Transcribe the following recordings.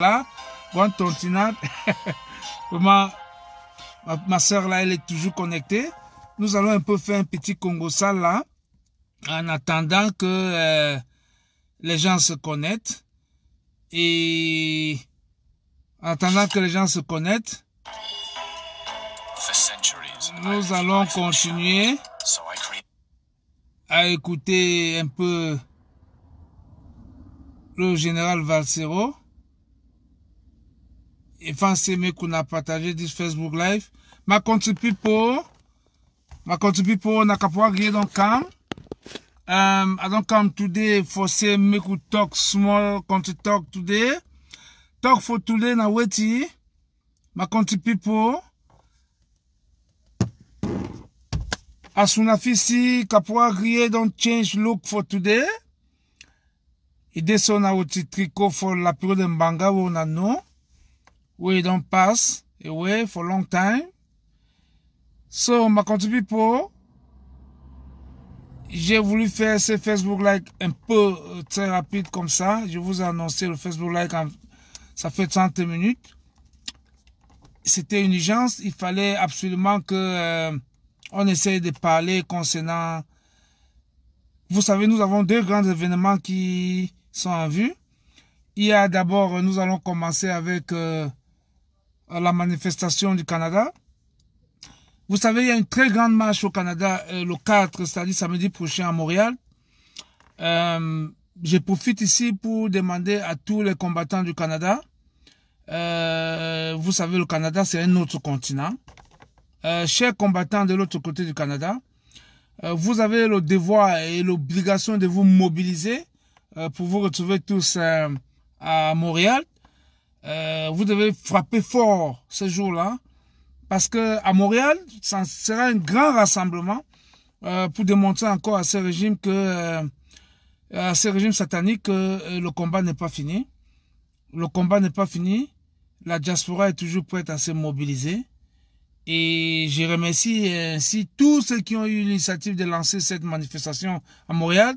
là, grande tontinade. Vraiment, ma, ma soeur là, elle est toujours connectée. Nous allons un peu faire un petit Congo sale là, en attendant que euh, les gens se connectent. Et en attendant que les gens se connectent, nous allons continuer à écouter un peu le général Valsero fans aimé qu'on a partagé this Facebook Live. Ma country people, ma country people, na kapwa don't come I don't come today for say make talk small country talk today. Talk for today na weti. ma country people. Asuna fisi kapwa grie don't change look for today. Ide so na weti tricot for la période mbanga wo na no we passe. Et away for long time. So my country people, j'ai voulu faire ce Facebook Like un peu euh, très rapide comme ça. Je vous ai annoncé le Facebook Like, ça fait 30 minutes. C'était une urgence, il fallait absolument que euh, on essaye de parler concernant... Vous savez, nous avons deux grands événements qui sont en vue. Il y a d'abord, nous allons commencer avec... Euh, la manifestation du Canada. Vous savez, il y a une très grande marche au Canada euh, le 4, c'est-à-dire samedi prochain à Montréal. Euh, je profite ici pour demander à tous les combattants du Canada. Euh, vous savez, le Canada, c'est un autre continent. Euh, chers combattants de l'autre côté du Canada, vous avez le devoir et l'obligation de vous mobiliser pour vous retrouver tous à Montréal. Euh, vous devez frapper fort ce jour-là. Parce que à Montréal, ça sera un grand rassemblement euh, pour démontrer encore à ce régime que euh, à ce régime satanique que le combat n'est pas fini. Le combat n'est pas fini. La diaspora est toujours prête à se mobiliser. Et je remercie ainsi tous ceux qui ont eu l'initiative de lancer cette manifestation à Montréal.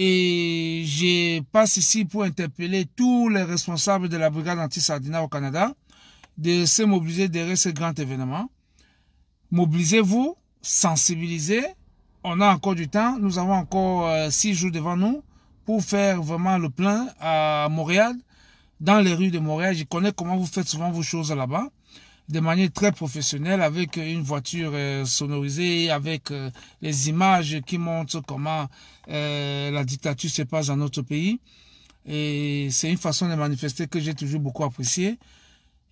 Et je passe ici pour interpeller tous les responsables de la brigade anti-sardina au Canada de se mobiliser derrière ce grand événement. Mobilisez-vous, sensibilisez. On a encore du temps. Nous avons encore euh, six jours devant nous pour faire vraiment le plein à Montréal, dans les rues de Montréal. Je connais comment vous faites souvent vos choses là-bas de manière très professionnelle avec euh, une voiture euh, sonorisée, avec euh, les images qui montrent comment la dictature se passe dans notre pays. Et c'est une façon de manifester que j'ai toujours beaucoup appréciée.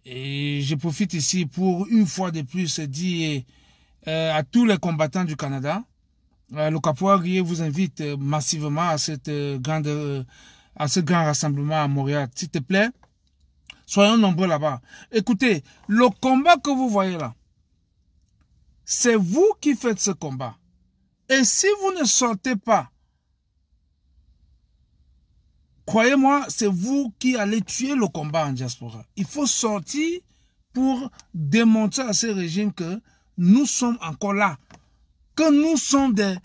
Et je profite ici pour une fois de plus dire à tous les combattants du Canada, le Capoirier vous invite massivement à cette grande à ce grand rassemblement à Montréal. S'il te plaît, Soyons nombreux là-bas. Écoutez, le combat que vous voyez là, c'est vous qui faites ce combat. Et si vous ne sortez pas, croyez-moi, c'est vous qui allez tuer le combat en diaspora. Il faut sortir pour démontrer à ces régimes que nous sommes encore là, que nous sommes des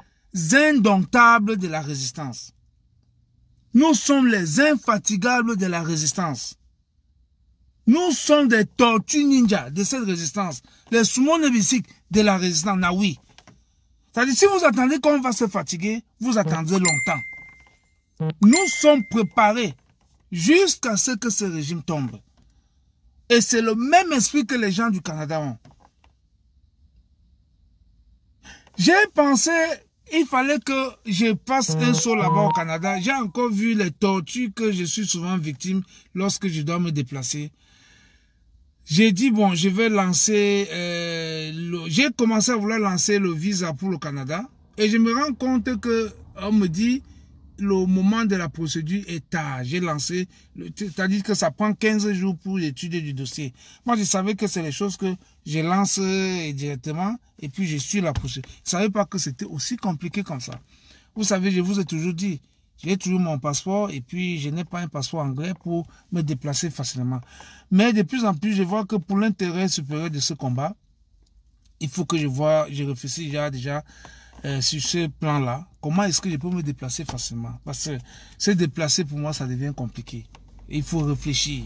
indomptables de la résistance. Nous sommes les infatigables de la résistance. Nous sommes des tortues ninjas de cette résistance. Les sumo de la résistance Nawi. C'est-à-dire, si vous attendez qu'on va se fatiguer, vous attendez longtemps. Nous sommes préparés jusqu'à ce que ce régime tombe. Et c'est le même esprit que les gens du Canada ont. J'ai pensé, il fallait que je passe un saut là-bas au Canada. J'ai encore vu les tortues que je suis souvent victime lorsque je dois me déplacer j'ai dit, bon, je vais lancer... Euh, j'ai commencé à vouloir lancer le visa pour le Canada. Et je me rends compte que on me dit, le moment de la procédure est tard. J'ai lancé, c'est-à-dire que ça prend 15 jours pour étudier du dossier. Moi, je savais que c'est les choses que je lance euh, directement et puis je suis la procédure. Je ne savais pas que c'était aussi compliqué comme ça. Vous savez, je vous ai toujours dit, j'ai toujours mon passeport et puis je n'ai pas un passeport anglais pour me déplacer facilement. Mais de plus en plus, je vois que pour l'intérêt supérieur de ce combat, il faut que je vois, je réfléchis déjà, déjà euh, sur ce plan-là. Comment est-ce que je peux me déplacer facilement Parce que se déplacer, pour moi, ça devient compliqué. Il faut réfléchir.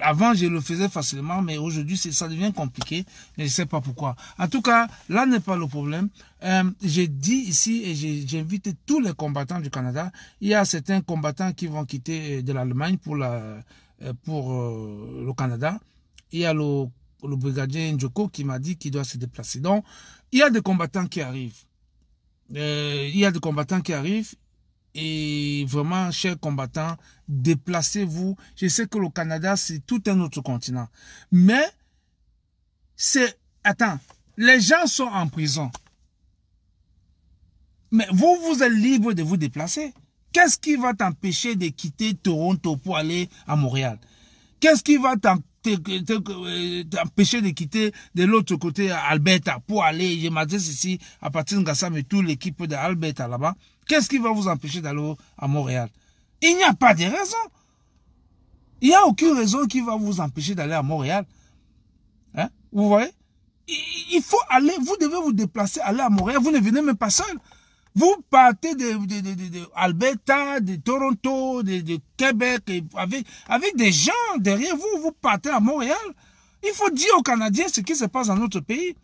avant, je le faisais facilement, mais aujourd'hui, ça devient compliqué. je ne sais pas pourquoi. En tout cas, là n'est pas le problème. Euh, j'ai dit ici et j'invite tous les combattants du Canada. Il y a certains combattants qui vont quitter euh, de l'Allemagne pour la euh, pour euh, le Canada. Il y a le, brigadier Njoko qui m'a dit qu'il doit se déplacer. Donc, il y a des combattants qui arrivent. Euh, il y a des combattants qui arrivent. Et vraiment, chers combattants, déplacez-vous. Je sais que le Canada, c'est tout un autre continent. Mais, c'est... Attends, les gens sont en prison. Mais vous, vous êtes libre de vous déplacer. Qu'est-ce qui va t'empêcher de quitter Toronto pour aller à Montréal Qu'est-ce qui va euh, t'empêcher de quitter de l'autre côté Alberta pour aller, je m'adresse ici à de Gassam et toute l'équipe d'Alberta là-bas. Qu'est-ce qui va vous empêcher d'aller à Montréal Il n'y a pas de raison. Il n'y a aucune raison qui va vous empêcher d'aller à Montréal. Hein? Vous voyez il faut aller, vous devez vous déplacer, aller à Montréal, vous ne venez même pas seul. Vous partez de, de, de, de Alberta, de Toronto, de, Québec, avec, avec des gens derrière vous, vous partez à Montréal. Il faut dire aux Canadiens ce qui se passe dans notre pays.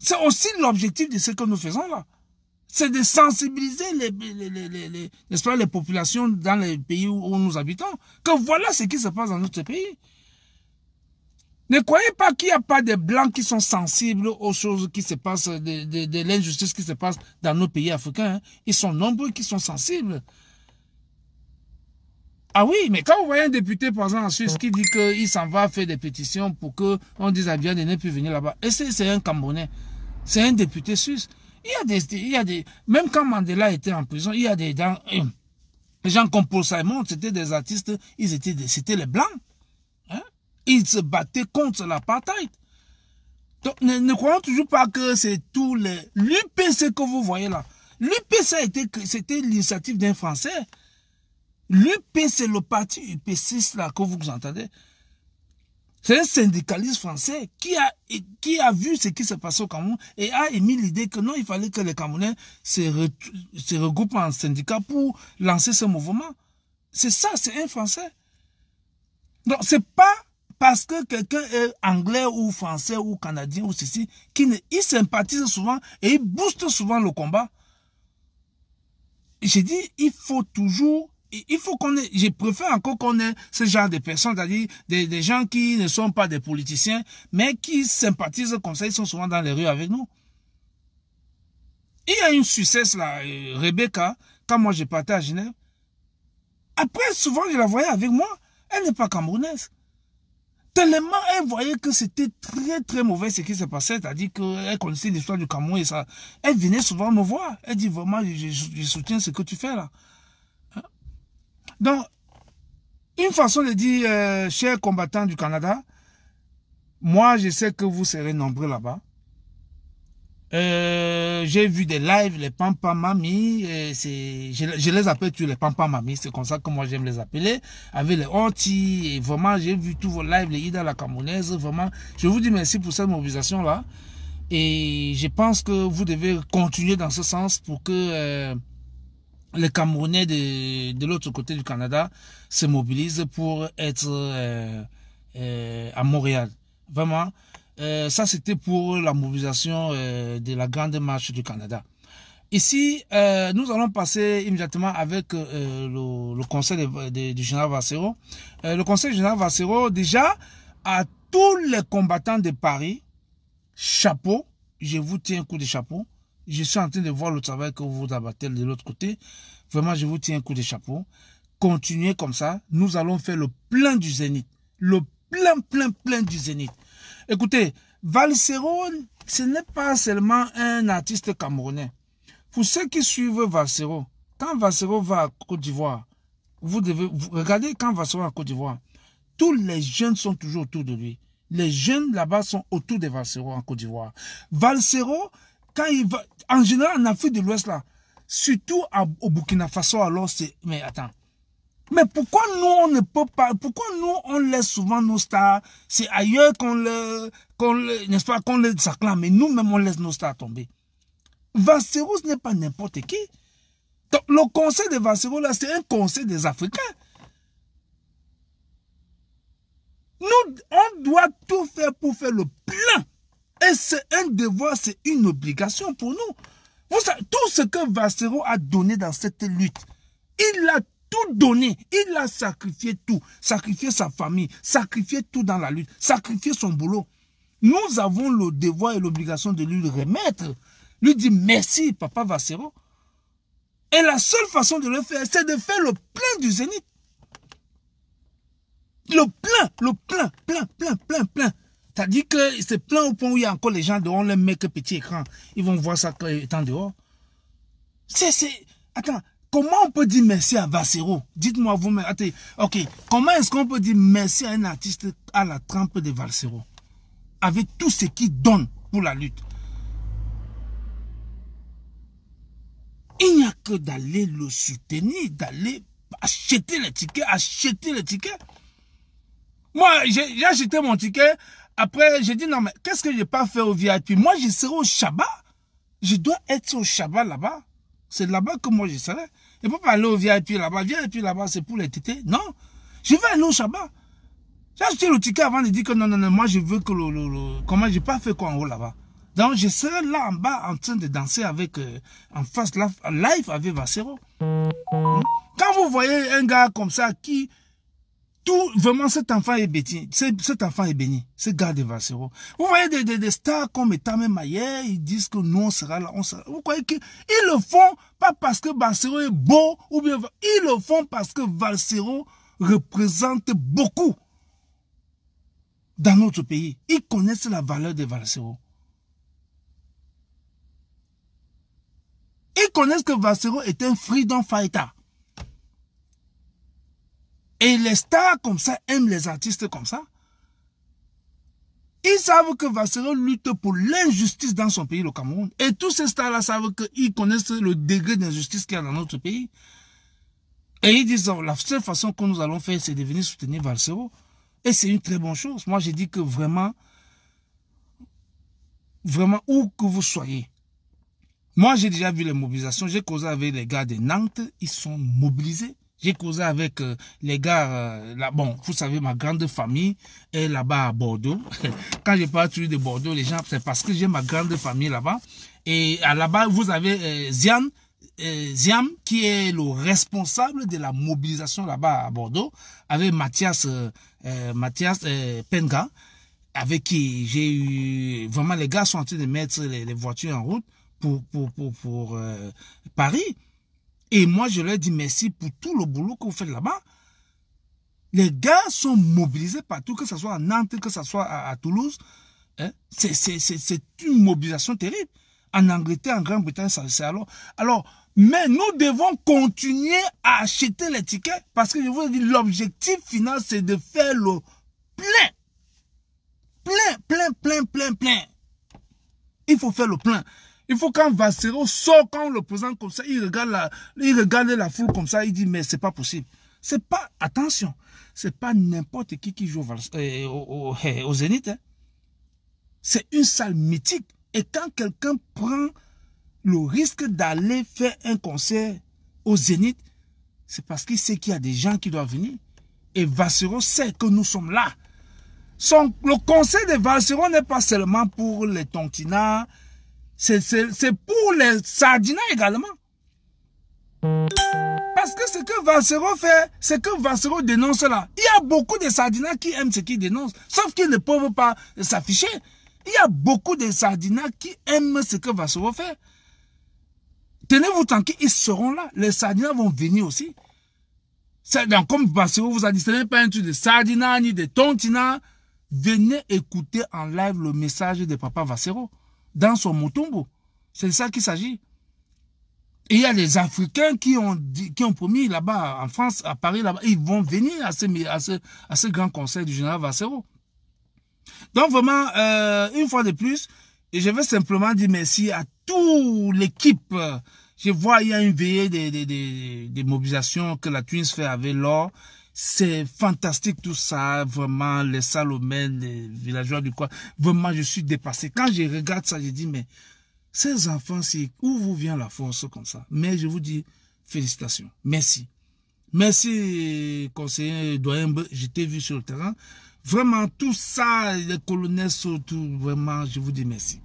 C'est aussi l'objectif de ce que nous faisons là. C'est de sensibiliser les, les, les, les, les populations dans les pays où nous habitons, que voilà ce qui se passe dans notre pays. Ne croyez pas qu'il n'y a pas de blancs qui sont sensibles aux choses qui se passent, de, l'injustice qui se passe dans nos pays africains. Hein. Ils sont nombreux qui sont sensibles. Ah oui, mais quand vous voyez un député, par exemple, en Suisse, qui dit qu'il s'en va faire des pétitions pour que on dise à bien de ne plus venir là-bas, et c'est un Camerounais, c'est un député suisse. Il y a des, il y a des, même quand Mandela était en prison, il y a des gens, euh, les gens comme Paul Simon, c'était des artistes, ils étaient, c'était les blancs. Ils se battait contre l'apartheid. Donc, ne, ne, croyons toujours pas que c'est tout le... L'UPC que vous voyez là, l'UPC c'était l'initiative d'un Français. L'UPC, le parti UPC là que vous entendez, c'est un syndicaliste français qui a, qui a vu ce qui se passait au Cameroun et a émis l'idée que non, il fallait que les Camerounais se, se regroupent en syndicat pour lancer ce mouvement. C'est ça, c'est un Français. Donc, c'est pas parce que quelqu'un est anglais ou français ou canadien ou ceci, qui ne, il sympathise souvent et il booste souvent le combat. J'ai dit, il faut toujours il faut qu'on ait, je préfère encore qu'on ait ce genre de personnes, c'est-à-dire des, gens qui ne sont pas des politiciens, mais qui sympathisent comme ça, ils sont souvent dans les rues avec nous. Il y a une success là, euh, Rebecca, quand moi j'ai partagé à Genève, après souvent je la voyais avec moi, elle n'est pas camerounaise. Tellement elle voyait que c'était très très mauvais ce qui se passait, c'est-à-dire qu'elle connaissait l'histoire du Cameroun et ça. Elle venait souvent me voir. Elle dit vraiment, je, soutiens ce que tu fais là. Hein? Donc, une façon de dire, euh, chers combattants du Canada, moi je sais que vous serez nombreux là-bas. Euh, j'ai vu des lives, les pampa mami, euh, c'est, je, je, les appelle tu les pampa mami, c'est comme ça que moi j'aime les appeler, avec les anti et vraiment j'ai vu tous vos lives, les Ida la Camerounaise, vraiment, je vous dis merci pour cette mobilisation là, et je pense que vous devez continuer dans ce sens pour que euh, les Camerounais de, de l'autre côté du Canada se mobilisent pour être euh, à Montréal, vraiment. Euh, ça, c'était pour la mobilisation euh, de la grande marche du Canada. Ici, euh, nous allons passer immédiatement avec le, conseil du général Vassero. le conseil général Vassero, déjà, à tous les combattants de Paris, chapeau, je vous tiens un coup de chapeau. Je suis en train de voir le travail que vous abattez de l'autre côté. Vraiment, je vous tiens un coup de chapeau. Continuez comme ça. Nous allons faire le plein du zénith. Le plein, plein, plein du zénith. Écoutez, Valsero, ce n'est pas seulement un artiste camerounais. Pour ceux qui suivent Valsero, quand Valsero va à Côte d'Ivoire, vous devez vous quand Valsero va à Côte d'Ivoire, tous les jeunes sont toujours autour de lui. Les jeunes là-bas sont autour de Valsero en Côte d'Ivoire. Valsero, quand il va, en général en Afrique de l'Ouest là, surtout au Burkina Faso alors c'est, mais attends, mais pourquoi nous, on ne peut pas, pourquoi nous, on laisse souvent nos stars, c'est ailleurs qu'on les, qu'on n'est-ce pas, qu'on les acclame, mais nous même on laisse nos stars tomber. ce n'est pas n'importe qui. le conseil de Vassero, là, c'est un conseil des Africains. Nous, on doit tout faire pour faire le plein. Et c'est un devoir, c'est une obligation pour nous. tout ce que Vassero a donné dans cette lutte, il a tout donné. Il a sacrifié tout. Sacrifié sa famille. Sacrifié tout dans la lutte. Sacrifié son boulot. Nous avons le devoir et l'obligation de lui remettre. Lui dire merci, papa Vassero. Et la seule façon de le faire, c'est de faire le plein du zénith. Le plein, le plein, plein, plein, plein, plein. C'est-à-dire que c'est plein au point où il y a encore les gens dehors, les mecs petit écran. Ils vont voir ça étant dehors. C'est, c'est, attends, Comment on peut dire merci à Vassero Dites-moi vous-même. ok. Comment est-ce qu'on peut dire merci à un artiste à la trempe de Vassero Avec tout ce qu'il donne pour la lutte. Il n'y a que d'aller le soutenir, d'aller acheter les tickets, acheter les tickets. Moi, j'ai acheté mon ticket. Après, j'ai dit, non, mais qu'est-ce que j'ai pas fait au VIP Moi, je serai au Shabbat. Je dois être au Shabbat là-bas. C'est là-bas que moi, je serai. Et pas parler et puis là-bas. et puis là-bas, c'est pour les tétés. Non. Je vais aller au Shabbat. J'ai acheté le ticket avant de dire que non, non, non, moi je veux que le. le, le... comment j'ai pas fait quoi en haut là-bas. Donc je serai là en bas en train de danser avec. Euh, en face live avec Vassero. Quand vous voyez un gars comme ça qui tout, vraiment, cet enfant est béni. Cet enfant est béni. C'est de Vous voyez des, des, stars comme Etame Maillet, ils disent que nous, on sera là, on sera Vous croyez qu'ils le font pas parce que Vassero est beau ou bien, ils le font parce que Vassero représente beaucoup dans notre pays. Ils connaissent la valeur de Vassero. Ils connaissent que Vassero est un freedom fighter. Et les stars comme ça aiment les artistes comme ça. Ils savent que Vassero lutte pour l'injustice dans son pays, le Cameroun. Et tous ces stars-là savent qu'ils connaissent le degré d'injustice qu'il y a dans notre pays. Et ils disent, la seule façon que nous allons faire, c'est de venir soutenir Vassero. Et c'est une très bonne chose. Moi, j'ai dit que vraiment, vraiment, où que vous soyez, moi, j'ai déjà vu les mobilisations. J'ai causé avec les gars de Nantes. Ils sont mobilisés. J'ai causé avec euh, les gars, euh, là, bon, vous savez, ma grande famille est là-bas à Bordeaux. Quand je parle de Bordeaux, les gens, c'est parce que j'ai ma grande famille là-bas. Et là-bas, vous avez euh, Zian, Ziam, qui est le responsable de la mobilisation là-bas à Bordeaux, avec Mathias, Mathias Penga, avec qui j'ai eu... Vraiment, les gars sont en train de mettre les, voitures en route pour, pour, pour, pour Paris. Et moi, je leur dit merci pour tout le boulot que vous faites là-bas. Les gars sont mobilisés partout, que ce soit à Nantes, que ce soit à, Toulouse. Hein. C'est une mobilisation terrible. En Angleterre, en Grande-Bretagne, c'est alors. Alors, mais nous devons continuer à acheter les tickets parce que je vous ai l'objectif final, c'est de faire le plein. Plein, plein, plein, plein, plein. Il faut faire le plein. Il faut quand Vassero sort, quand on le présente comme ça, il regarde la, il regarde la foule comme ça, il dit, mais c'est pas possible. C'est pas, attention, c'est pas n'importe qui qui joue au, euh, Zénith. Hein. C'est une salle mythique. Et quand quelqu'un prend le risque d'aller faire un concert au Zénith, c'est parce qu'il sait qu'il y a des gens qui doivent venir. Et Vassero sait que nous sommes là. le concert de Vassero n'est pas seulement pour les tontinards, c'est pour les sardinats également. Parce que ce que Vassero fait, c'est que Vassero dénonce là, il y a beaucoup de sardinats qui aiment ce qu'il dénonce, sauf qu'ils ne peuvent pas s'afficher. Il y a beaucoup de sardinats qui aiment ce que Vassero fait. Tenez-vous tranquille, ils seront là. Les sardinats vont venir aussi. Donc, comme Vassero vous a dit, ce n'est pas un truc de sardinats ni de tontinats. Venez écouter en live le message de Papa Vassero dans son motombo C'est ça qu'il s'agit. Et il y a les Africains qui ont, qui ont promis là-bas, en France, à Paris, là-bas, ils vont venir à ce, à ce, grand conseil du général Vassero. Donc vraiment, euh, une fois de plus, je veux simplement dire merci à toute l'équipe. Je vois, il y a une veillée des, mobilisations que la Twins fait avec l'or. C'est fantastique tout ça, vraiment, les Salomènes, les villageois du coin. Vraiment, je suis dépassé. Quand je regarde ça, je dis, mais ces enfants, c'est où vous vient la force comme ça Mais je vous dis, félicitations, merci. Merci, conseiller doyen j'étais vu sur le terrain. Vraiment, tout ça, les colonels, surtout, vraiment, je vous dis merci.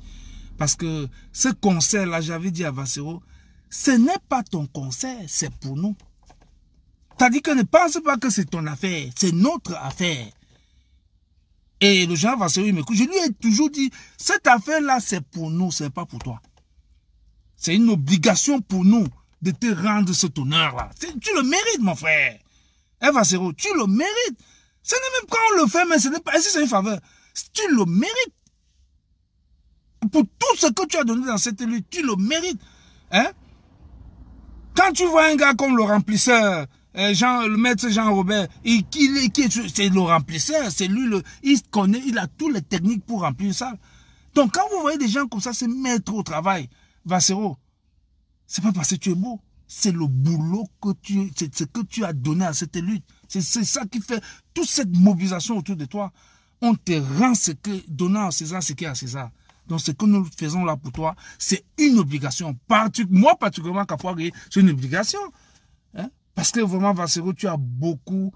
Parce que ce conseil là j'avais dit à Vassero, ce n'est pas ton conseil, c'est pour nous. T'as dit que ne pense pas que c'est ton affaire, c'est notre affaire. Et le genre Vassero, il m'écoute. Je lui ai toujours dit, cette affaire-là, c'est pour nous, c'est pas pour toi. C'est une obligation pour nous de te rendre cet honneur-là. Tu le mérites, mon frère. Eh, Vassero, tu le mérites. Ce n'est même pas on le fait, mais ce n'est pas, si c'est une faveur, tu le mérites. Pour tout ce que tu as donné dans cette lutte, tu le mérites. Hein? Quand tu vois un gars comme le remplisseur, euh, Jean, le maître Jean-Robert, c'est le remplisseur, c'est lui, le, il connaît, il a toutes les techniques pour remplir ça. Donc quand vous voyez des gens comme ça se mettre au travail, Vassero, c'est pas parce que tu es beau, c'est le boulot que tu, c'est ce que tu as donné à cette lutte. C'est ça qui fait toute cette mobilisation autour de toi. On te rend ce que, donnant à César ce qui a à César. Donc ce que nous faisons là pour toi, c'est une obligation. moi particulièrement, fois c'est une obligation. Hein? Parce que vraiment, Vassero, tu as beaucoup,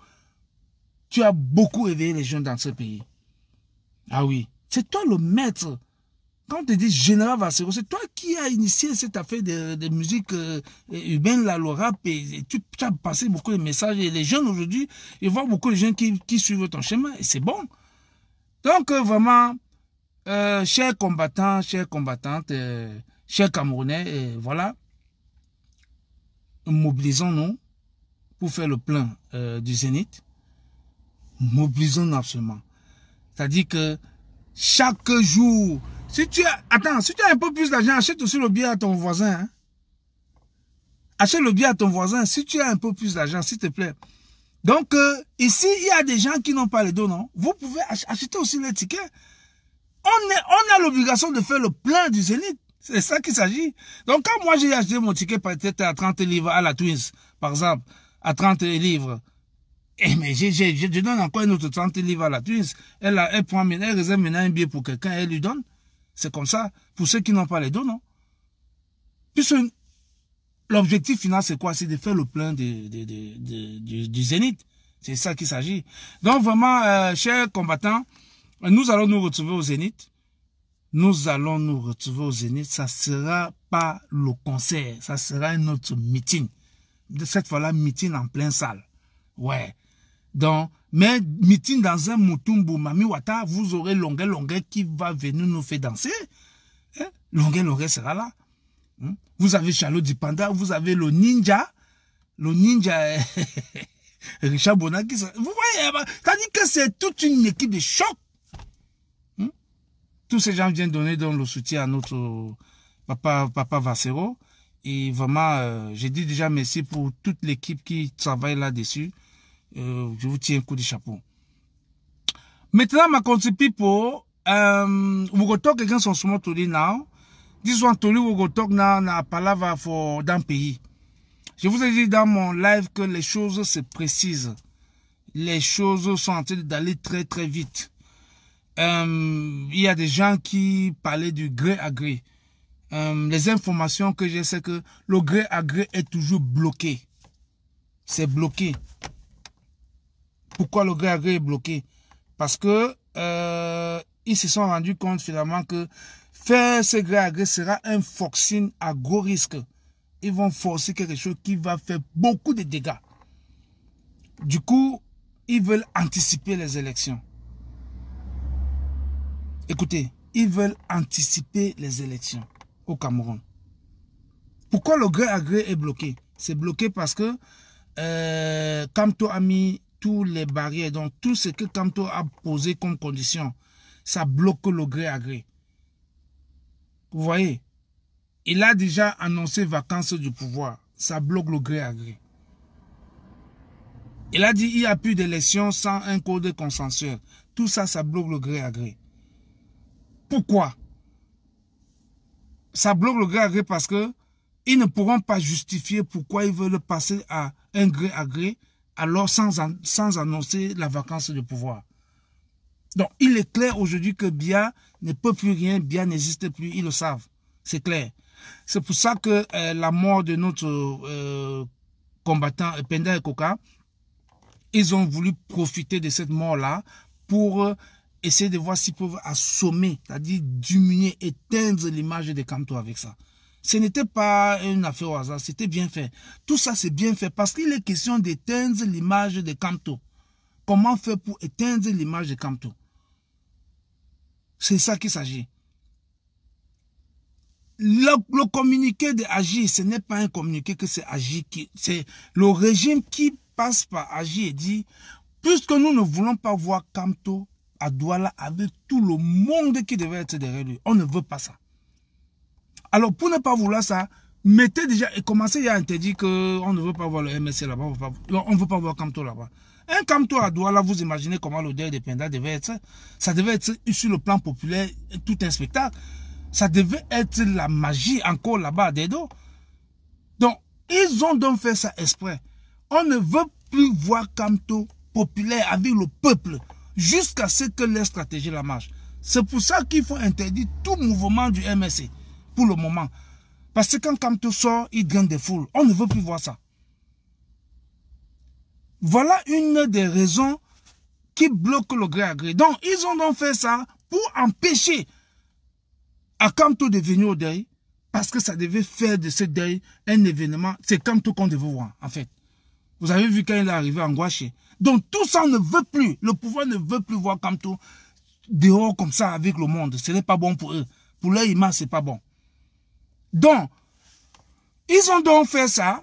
tu as beaucoup éveillé les jeunes dans ce pays. Ah oui. C'est toi le maître. Quand on te dit Général Vassero, c'est toi qui as initié cette affaire de, musique euh, urbaine, là, le rap, et, tu, as passé beaucoup de messages. Et les jeunes aujourd'hui, ils voient beaucoup de jeunes qui, suivent ton chemin, et c'est bon. Donc, euh, vraiment, euh, chers combattants, chers combattantes, euh, chers Camerounais, voilà, mobilisons-nous pour faire le plein euh, du zénith, mobilisons absolument. C'est-à-dire que chaque jour, si tu as, attends, si tu as un peu plus d'argent, achète aussi le billet à ton voisin. Hein. Achète le billet à ton voisin si tu as un peu plus d'argent, s'il te plaît. Donc, euh, ici, il y a des gens qui n'ont pas les dons, non Vous pouvez acheter aussi les tickets. On, est, on a l'obligation de faire le plein du zénith. C'est ça qu'il s'agit. Donc, quand moi, j'ai acheté mon ticket peut-être à 30 livres à la Twins, par exemple, à 30 livres. Et eh, mais je, donne encore une autre 30 livres à la Tunis. Elle, elle prend, elle réserve maintenant un billet pour quelqu'un, elle lui donne. C'est comme ça, pour ceux qui n'ont pas les dons, non Puisque l'objectif final, c'est quoi C'est de faire le plein du, zénith. C'est ça qu'il s'agit. Donc vraiment, euh, chers combattants, nous allons nous retrouver au zénith. Nous allons nous retrouver au zénith. Ça sera pas le concert, ça sera notre meeting de cette fois-là, meeting en plein salle. Ouais. Donc, mais meeting dans un Mutumbu, Mami Wata, vous aurez longue longue qui va venir nous faire danser. Hein? Longue sera là. Hein? Vous avez Chalot du Panda, vous avez le ninja. Le ninja Richard Bonin Vous voyez, hein, cest que c'est toute une équipe de choc. Hein? Tous ces gens viennent donner donc, le soutien à notre papa, papa Vassero. Et vraiment, euh, j'ai dit déjà merci pour toute l'équipe qui travaille là-dessus. Euh, je vous tiens un coup de chapeau. Maintenant, ma country people, um, Vous son Onsumo Toli now. This one que wugotok now na palava dans le pays. Je vous ai dit dans mon live que les choses se précisent. Les choses sont en train d'aller très très vite. Euh, il y a des gens qui parlaient du gré à gré. Euh, les informations que j'ai, c'est que le gré à gré est toujours bloqué. C'est bloqué. Pourquoi le gré à gré est bloqué Parce que euh, ils se sont rendus compte finalement que faire ce gré à gré sera un forcing à gros risque. Ils vont forcer quelque chose qui va faire beaucoup de dégâts. Du coup, ils veulent anticiper les élections. Écoutez, ils veulent anticiper les élections au Cameroun. Pourquoi le gré à gré est bloqué C'est bloqué parce que euh, Camto a mis tous les barrières, donc tout ce que Camto a posé comme condition, ça bloque le gré à gré. Vous voyez Il a déjà annoncé vacances du pouvoir. Ça bloque le gré à gré. Il a dit il n'y a plus d'élection sans un code consensuel. Tout ça, ça bloque le gré à gré. Pourquoi ça bloque le gré à gré parce que ils ne pourront pas justifier pourquoi ils veulent passer à un gré à gré alors sans, sans annoncer la vacance de pouvoir. Donc, il est clair aujourd'hui que Bia ne peut plus rien, Bia n'existe plus, ils le savent. C'est clair. C'est pour ça que euh, la mort de notre euh, combattant euh, Penda et Coca, ils ont voulu profiter de cette mort-là pour essayer de voir s'ils peuvent assommer, c'est-à-dire diminuer, éteindre l'image de Camto avec ça. Ce n'était pas une affaire au hasard, c'était bien fait. Tout ça, c'est bien fait parce qu'il est question d'éteindre l'image de Camto. Comment faire pour éteindre l'image de Camto C'est ça qu'il s'agit. Le, communiqué de Agir, ce n'est pas un communiqué que c'est Agir qui... C'est le régime qui passe par Agir et dit, puisque nous ne voulons pas voir Camto à Douala avec tout le monde qui devait être derrière lui. On ne veut pas ça. Alors, pour ne pas vouloir ça, mettez déjà et commencez à interdire qu'on ne veut pas voir le MSC là-bas, on ne veut pas voir Camto là-bas. Un Camto à Douala, vous imaginez comment l'odeur des Penda devait être. Ça devait être, sur le plan populaire, tout un spectacle. Ça devait être la magie encore là-bas des Donc, ils ont donc fait ça exprès. On ne veut plus voir Camto populaire avec le peuple jusqu'à ce que leur stratégie la marche. C'est pour ça qu'il faut interdire tout mouvement du MSC pour le moment. Parce que quand Kamto sort, il gagne des foules. On ne veut plus voir ça. Voilà une des raisons qui bloque le gré à gré. Donc, ils ont donc fait ça pour empêcher à Kamto de venir au deuil. Parce que ça devait faire de ce deuil un événement. C'est Kamto qu'on devait voir, en fait. Vous avez vu quand il est arrivé en donc tout ça, ne veut plus. Le pouvoir ne veut plus voir Kamto dehors comme ça avec le monde. Ce n'est pas bon pour eux. Pour leur ce n'est pas bon. Donc, ils ont donc fait ça.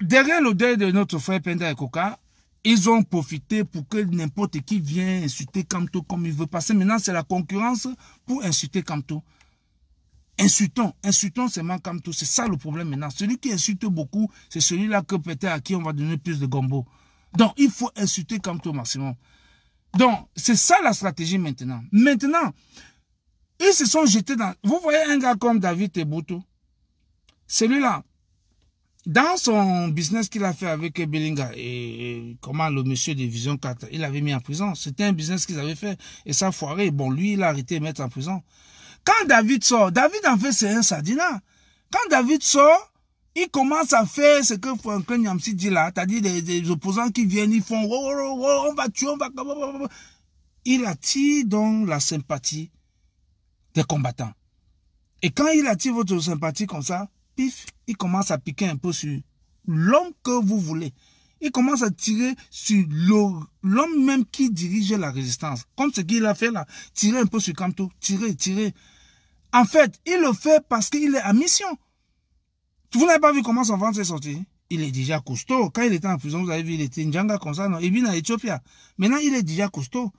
Derrière l'odeur de notre frère Penda et Coca, ils ont profité pour que n'importe qui vienne insulter Kamto comme il veut passer. Maintenant, c'est la concurrence pour insulter Kamto. Insultons, insultons seulement Kamto. C'est ça le problème maintenant. Celui qui insulte beaucoup, c'est celui-là que peut-être à qui on va donner plus de gombo. Donc, il faut insulter comme tout au maximum. Donc, c'est ça la stratégie maintenant. Maintenant, ils se sont jetés dans... Vous voyez un gars comme David Tebuto Celui-là, dans son business qu'il a fait avec Bellinga et, comment le monsieur de Vision 4, il avait mis en prison. C'était un business qu'ils avaient fait et ça a foiré. Bon, lui, il a arrêté de mettre en prison. Quand David sort, David en fait, c'est un sardinat. Quand David sort, il commence à faire ce que Franklin Yamsi dit là, c'est-à-dire des, opposants qui viennent, ils font, oh, oh, oh, oh on va tuer, on va... Oh, oh, il attire donc la sympathie des combattants. Et quand il attire votre sympathie comme ça, pif, il commence à piquer un peu sur l'homme que vous voulez. Il commence à tirer sur l'homme même qui dirige la résistance. Comme ce qu'il a fait là, tirer un peu sur Kanto, tirer, tirer. En fait, il le fait parce qu'il est à mission. Vous n'avez pas vu comment son ventre est sorti Il est déjà costaud. Quand il était en prison, vous avez vu, il était Njanga comme ça, non Et bien en Éthiopie. Maintenant, il est déjà costaud.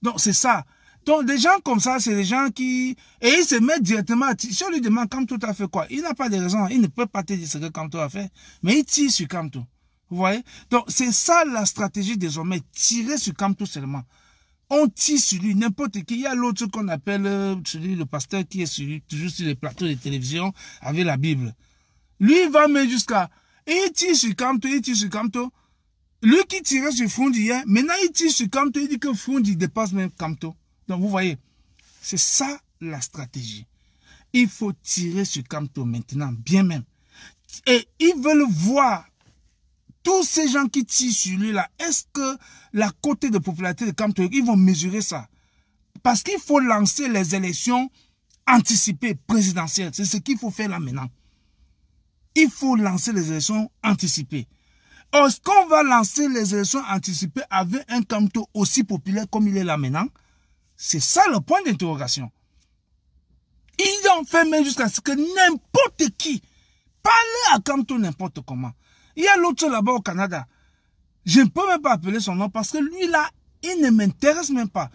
Donc, c'est ça. Donc, des gens comme ça, c'est des gens qui... Et ils se mettent directement... Si on lui demande Kamto, a fait quoi Il n'a pas de raison. Il ne peut pas te dire ce que Kamto a fait. Mais il tire sur Kamto. Vous voyez Donc, c'est ça la stratégie désormais. Tirer sur Kamto seulement. On tire sur lui, n'importe qui. Il y a l'autre qu'on appelle euh, celui, le pasteur qui est sur, toujours sur les plateaux de télévision avec la Bible. Lui, va même jusqu'à... Il tire sur Kamto, il tire sur Kamto. Lui qui tirait sur Fundi hier, hein, maintenant il tire sur Kamto, il dit que Fundi dépasse même Kamto. Donc vous voyez, c'est ça la stratégie. Il faut tirer sur Kamto maintenant, bien même. Et ils veulent voir tous ces gens qui tirent sur lui là, est-ce que la côté de popularité de Kamto, ils vont mesurer ça Parce qu'il faut lancer les élections anticipées présidentielles. C'est ce qu'il faut faire là maintenant il faut lancer les élections anticipées. Est-ce qu'on va lancer les élections anticipées avec un Camto aussi populaire comme il est là maintenant C'est ça le point d'interrogation. Ils ont fait même jusqu'à ce que n'importe qui parle à Camto n'importe comment. Il y a l'autre là-bas au Canada. Je ne peux même pas appeler son nom parce que lui là, il ne m'intéresse même pas.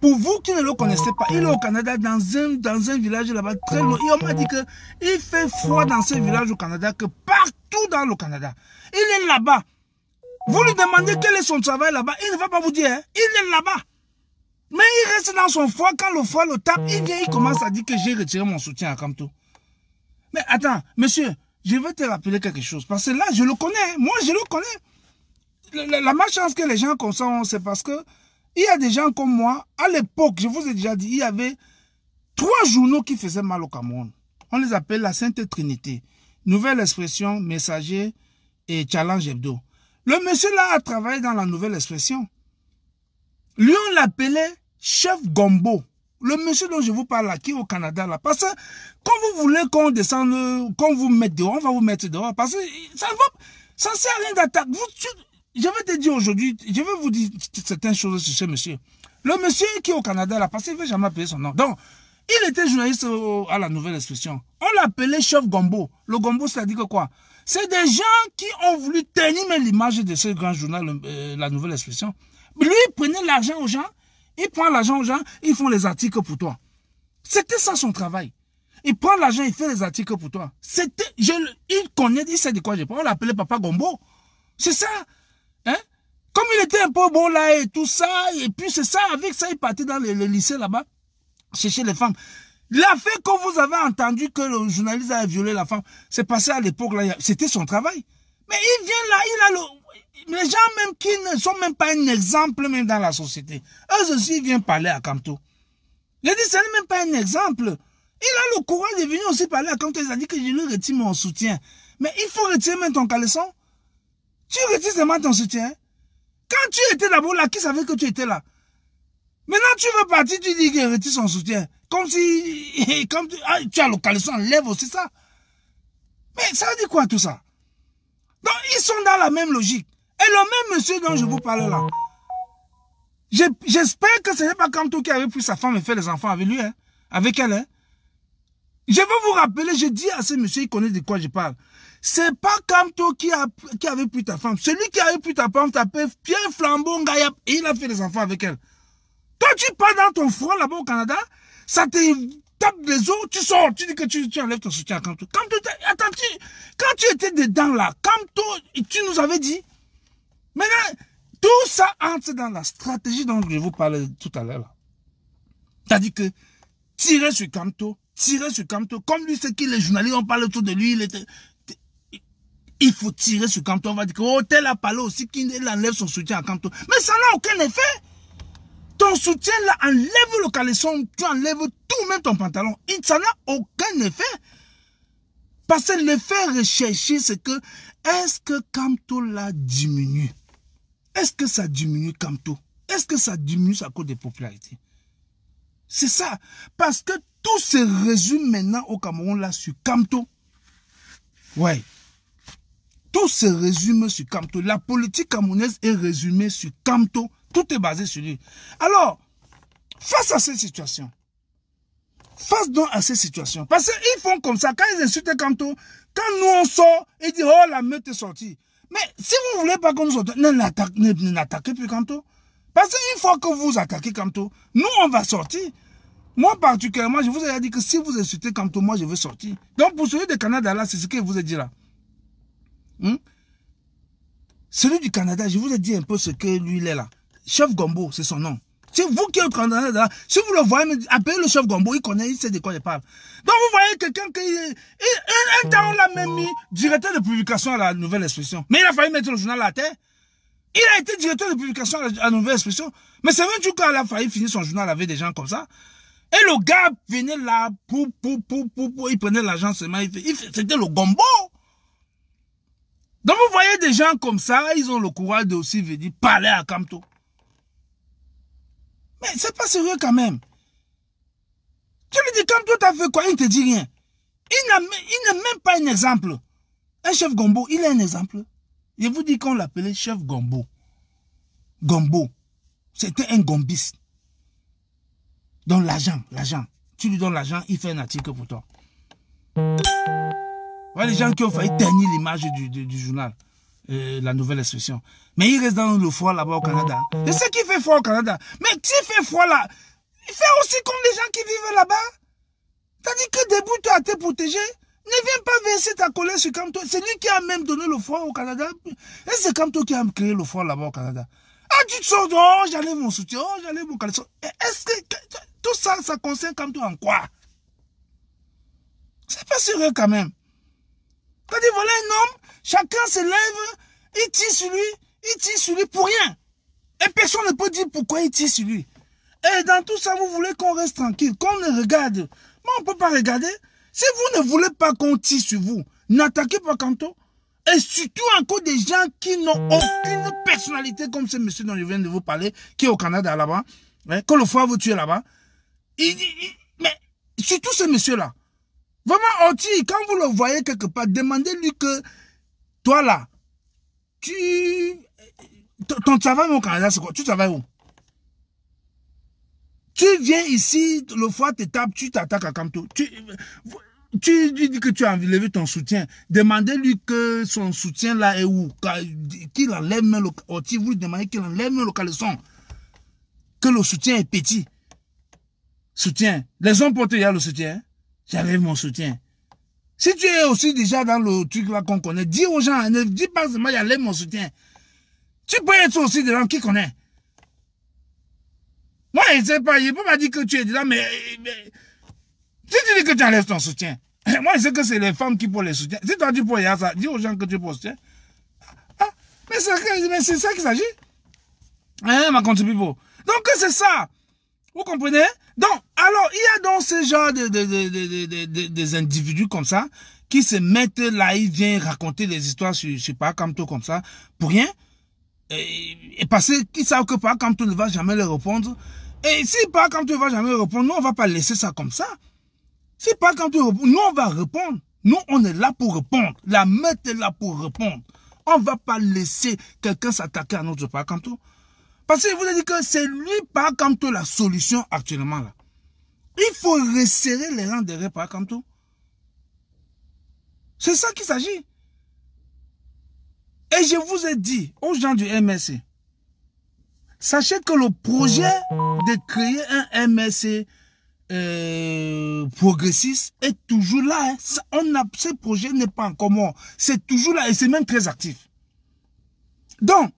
Pour vous qui ne le connaissez pas, il est au Canada, dans un, dans un village là-bas, très loin. Et on m'a dit qu'il fait froid dans ce village au Canada, que partout dans le Canada. Il est là-bas. Vous lui demandez quel est son travail là-bas, il ne va pas vous dire. Hein? Il est là-bas. Mais il reste dans son froid. Quand le froid le tape, il vient, il commence à dire que j'ai retiré mon soutien à Kamto. Mais attends, monsieur, je veux te rappeler quelque chose. Parce que là, je le connais. Hein. Moi, je le connais. La, la, la malchance que les gens consomment, c'est parce que il y a des gens comme moi, à l'époque, je vous ai déjà dit, il y avait trois journaux qui faisaient mal au Cameroun. On les appelle la Sainte Trinité. Nouvelle expression, messager et challenge hebdo. Le monsieur là a travaillé dans la nouvelle expression. Lui, on l'appelait chef Gombo. Le monsieur dont je vous parle qui au Canada là. Parce que quand vous voulez qu'on descende, qu'on vous mette dehors, on va vous mettre dehors. Parce que ça ne sert à rien d'attaquer. Je vais te dire aujourd'hui, je vais vous dire certaines choses sur ce monsieur. Le monsieur qui est au Canada, là, parce qu'il ne veut jamais appeler son nom. Donc, il était journaliste à la Nouvelle Expression. On l'appelait chef Gombo. Le Gombo, ça dit que quoi C'est des gens qui ont voulu tenir l'image de ce grand journal, euh, la Nouvelle Expression. Lui, il prenait l'argent aux gens, il prend l'argent aux gens, ils font les articles pour toi. C'était ça son travail. Il prend l'argent, il fait les articles pour toi. C'était, je, il connaît, il sait de quoi je parle. On l'appelait Papa Gombo. C'est ça. Hein? Comme il était un peu bon là et tout ça, et puis c'est ça, avec ça, il partait dans les, lycée lycées là-bas, chercher les femmes. L'affaire que vous avez entendu que le journaliste avait violé la femme, c'est passé à l'époque là, c'était son travail. Mais il vient là, il a le, les gens même qui ne sont même pas un exemple même dans la société. Eux aussi ils viennent parler à Camto. Il a dit, n'est même pas un exemple. Il a le courage de venir aussi parler à Camto. Il a dit que je lui retire mon soutien. Mais il faut retirer même ton caleçon. Tu retires seulement ton soutien. Quand tu étais d'abord là, qui savait que tu étais là Maintenant, tu veux partir, tu dis qu'il retire son soutien. Comme si, comme tu, ah, as le as enlève aussi ça. Mais ça veut dire quoi tout ça Donc, ils sont dans la même logique. Et le même monsieur dont je vous parle là, j'espère que ce n'est pas comme tout qui avait pris sa femme et fait les enfants avec lui, hein, avec elle. Hein. Je veux vous rappeler, je dis à ce monsieur, il connaît de quoi je parle. C'est pas comme qui, a, qui avait pris ta femme. Celui qui avait pris ta femme s'appelle Pierre Flambeau Ngayap. et il a fait des enfants avec elle. Toi, tu pars dans ton front là-bas au Canada, ça te tape les os, tu sors, tu dis que tu, enlèves ton soutien à tu, quand attends, tu, quand tu étais dedans là, Kamto, tu nous avais dit. Maintenant, tout ça entre dans la stratégie dont je vous parlais tout à l'heure. t'as dit que tirer sur Camto, tirer sur Camto, comme lui, c'est qui les journalistes, on parle autour de lui, il était, il faut tirer sur Camto, On va dire que oh, tel a parlé aussi qu'il enlève son soutien à Camto. Mais ça n'a aucun effet. Ton soutien là, enlève le caleçon, tu enlèves tout, même ton pantalon. ça n'a aucun effet. Parce que l'effet recherché, c'est que est-ce que Camto l'a diminue Est-ce que ça diminue Camto Est-ce que ça diminue sa cause de popularité C'est ça. Parce que tout se résume maintenant au Cameroun là sur Camto. Ouais. Tout se résume sur Camto. La politique camerounaise est résumée sur Camto. Tout est basé sur lui. Alors, face à cette situation, face donc à ces situations. Parce qu'ils font comme ça. Quand ils insultent Camto, quand nous on sort, ils disent « Oh, la meute est sortie ». Mais si vous ne voulez pas qu'on nous sorte, n'attaquez plus Camto. Parce qu'une fois que vous attaquez Camto, nous, on va sortir. Moi, particulièrement, je vous ai dit que si vous insultez Camto, moi, je vais sortir. Donc, pour celui de Canada, là, c'est ce que vous ai dit là. Hmm? Celui du Canada, je vous ai dit un peu ce que lui, il est là. Chef Gombo, c'est son nom. C'est vous qui êtes au Canada. Si vous le voyez, appelez le chef Gombo, il connaît, il sait de quoi il parle. Donc vous voyez quelqu'un qui... un temps, on l'a même mis oh. directeur de publication à la Nouvelle Expression. Mais il a failli mettre le journal à terre. Il a été directeur de publication à la Nouvelle Expression. Mais c'est vrai du cas, il a failli finir son journal avec des gens comme ça. Et le gars venait là, pour, pour, pou, pou, il prenait l'argent c'était le Gombo. Donc vous voyez des gens comme ça, ils ont le courage de aussi venir parler à Kamto ». Mais c'est pas sérieux quand même. Tu lui dis Camto, t'as fait quoi Il ne te dit rien. Il n'est même pas un exemple. Un chef Gombo, il est un exemple. Je vous dis qu'on l'appelait chef Gombo. Gombo. C'était un gombiste. Donc l'argent, l'argent. Tu lui donnes l'argent, il fait un article pour toi les gens qui ont failli dernier l'image du, du, journal. Euh, la nouvelle expression. Mais il reste dans le froid là-bas au Canada. C'est ce qui fait froid au Canada. Mais qui fait froid là, il fait aussi comme les gens qui vivent là bas T'as dit que debout tu as te protégé Ne viens pas verser ta colère sur Camto. C'est lui qui a même donné le froid au Canada. Et c'est Camto qui a créé le froid là-bas au Canada. Ah, tu te sors, oh, j'allais mon soutien, oh, j'allais mon Est-ce que tout ça, ça concerne Camto en quoi? C'est pas sérieux quand même. Quand il voilà un homme, chacun se lève, il tire sur lui, il tire sur lui pour rien. Et personne ne peut dire pourquoi il tire sur lui. Et dans tout ça, vous voulez qu'on reste tranquille, qu'on ne regarde. Mais on ne peut pas regarder. Si vous ne voulez pas qu'on tire sur vous, n'attaquez pas Kanto. Et surtout encore des gens qui n'ont aucune personnalité comme ce monsieur dont je viens de vous parler, qui est au Canada là-bas, hein, que le foie vous tuer là-bas. mais surtout ce monsieur-là. Vraiment, Oti, quand vous le voyez quelque part, demandez-lui que toi là, tu. Ton travail mon Canada, c'est quoi Tu travailles où Tu viens ici, le foie tape, tu t'attaques à Kamto. Tu, tu lui dis que tu as enlevé ton soutien. Demandez-lui que son soutien là est où Qu'il enlève le. Oti, vous lui demandez qu'il enlève le caleçon. Que le soutien est petit. Soutien. Les hommes portent il y a le soutien. Hein? j'avais mon soutien. Si tu es aussi déjà dans le truc là qu'on connaît, dis aux gens, ne dis pas seulement, moi j'enlève mon soutien. Tu peux être aussi dedans, qui connaît Moi, je ne sais pas, il peut pas dire que tu es dedans, mais, mais si tu dis que tu enlèves ton soutien, moi, je sais que c'est les femmes qui pourraient les soutiens. Si toi, tu pourrais y ça, dis aux gens que tu pour soutenir. Ah, ah, mais c'est ça qu'il s'agit. Hein, ma bibo Donc, c'est ça. Vous comprenez Donc, alors, il y a donc ce genre de, des individus comme ça qui se mettent là, ils viennent raconter des histoires sur, sur pas, comme ça, pour rien. Et, parce qu'ils savent que tu ne va jamais leur répondre. Et si tu ne va jamais répondre, nous, on va pas laisser ça comme ça. Si pas répond, nous, on va répondre. Nous, on est là pour répondre. La mette là pour répondre. On va pas laisser quelqu'un s'attaquer à notre Pakamto. Parce que je vous ai dit que c'est lui par Kamto la solution actuellement là. Il faut resserrer les rangs derrière par C'est ça qu'il s'agit. Et je vous ai dit aux gens du MSC, e, sachez que le projet de créer un MSC e, euh, progressiste est toujours là. Hein. On a, ce projet n'est pas encore mort. C'est toujours là et c'est même très actif. Donc,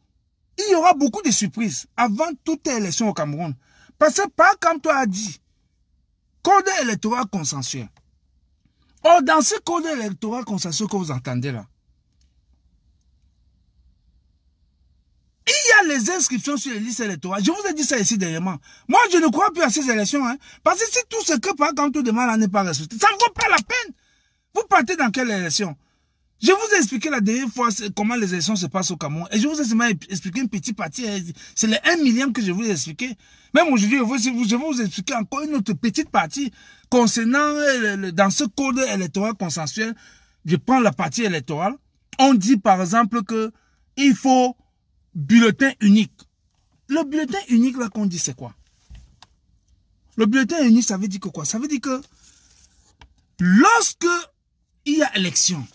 il y aura beaucoup de surprises avant toute élection au Cameroun. Parce que pas comme toi a dit, code électoral consensuel. Or, dans ce code électoral consensuel que vous entendez là, il y a les inscriptions sur les listes électorales. Je vous ai dit ça ici dernièrement. Moi, je ne crois plus à ces élections. Hein. parce que si tout ce que par contre, tout demande n'est pas respecté, ça ne vaut pas la peine. Vous partez dans quelle élection je vous ai expliqué la dernière fois comment les élections se passent au Cameroun. Et je vous ai expliqué une petite partie. Hein. C'est le 1 millième que je vous ai expliqué. Même aujourd'hui, je vais vous expliquer encore une autre petite partie concernant euh, dans ce code électoral consensuel. Je prends la partie électorale. On dit par exemple que il faut bulletin unique. Le bulletin unique là qu'on dit c'est quoi Le bulletin unique ça veut dire que quoi Ça veut dire que lorsque il y a élection,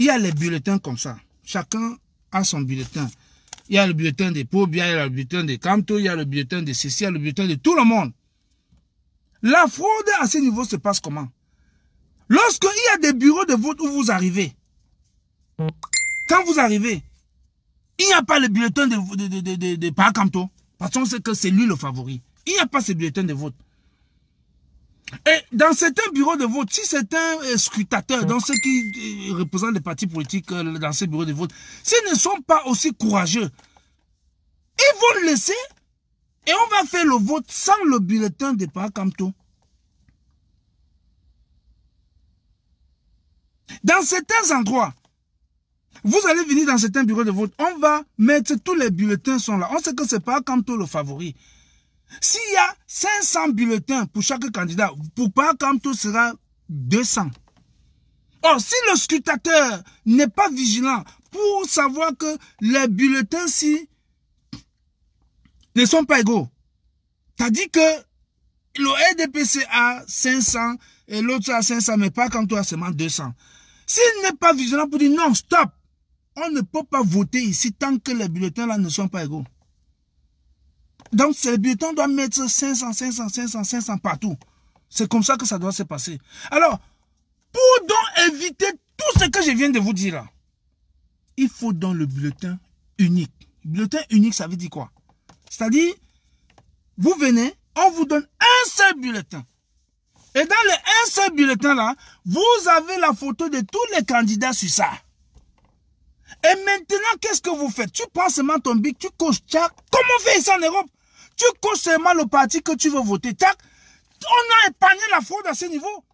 il y a les bulletins comme ça. Chacun a son bulletin. Il y a le bulletin des pauvres, il y a le bulletin des Camto, il y a le bulletin de ceci, il y a le bulletin de tout le monde. La fraude à ce niveau se passe comment Lorsqu'il y a des bureaux de vote où vous arrivez, quand vous arrivez, il n'y a pas le bulletin de, de, de, de, Parce qu'on sait que c'est lui le favori. Il n'y a pas ce bulletin de vote. Et dans certains bureaux de vote, si certains euh, scrutateurs, mm. dans ceux qui euh, représentent les partis politiques euh, dans ces bureaux de vote, s'ils ne sont pas aussi courageux, ils vont le laisser et on va faire le vote sans le bulletin de départ Dans certains endroits, vous allez venir dans certains bureaux de vote, on va mettre tous les bulletins sont là. On sait que c'est pas Camto le favori. S'il y a 500 bulletins pour chaque candidat, pour pas, comme tout sera 200 Or, si le scrutateur n'est pas vigilant pour savoir que les bulletins si ne sont pas égaux, t'as dit que le RDPC a 500 et l'autre a 500, mais pas quand toi seulement 200. S'il n'est pas vigilant pour dire non, stop, on ne peut pas voter ici tant que les bulletins là ne sont pas égaux. Donc, ce bulletin doit mettre 500, 500, 500, 500 partout. C'est comme ça que ça doit se passer. Alors, pour donc éviter tout ce que je viens de vous dire il faut dans le bulletin unique. Bulletin unique, ça veut dire quoi C'est-à-dire, vous venez, on vous donne un seul bulletin. Et dans le seul bulletin là, vous avez la photo de tous les candidats sur ça. Et maintenant, qu'est-ce que vous faites Tu prends seulement ton bic, tu coches tchak, Comment on fait ça en Europe. Tu causes seulement le parti que tu veux voter. Tac, on a épargné la fraude à ce niveau.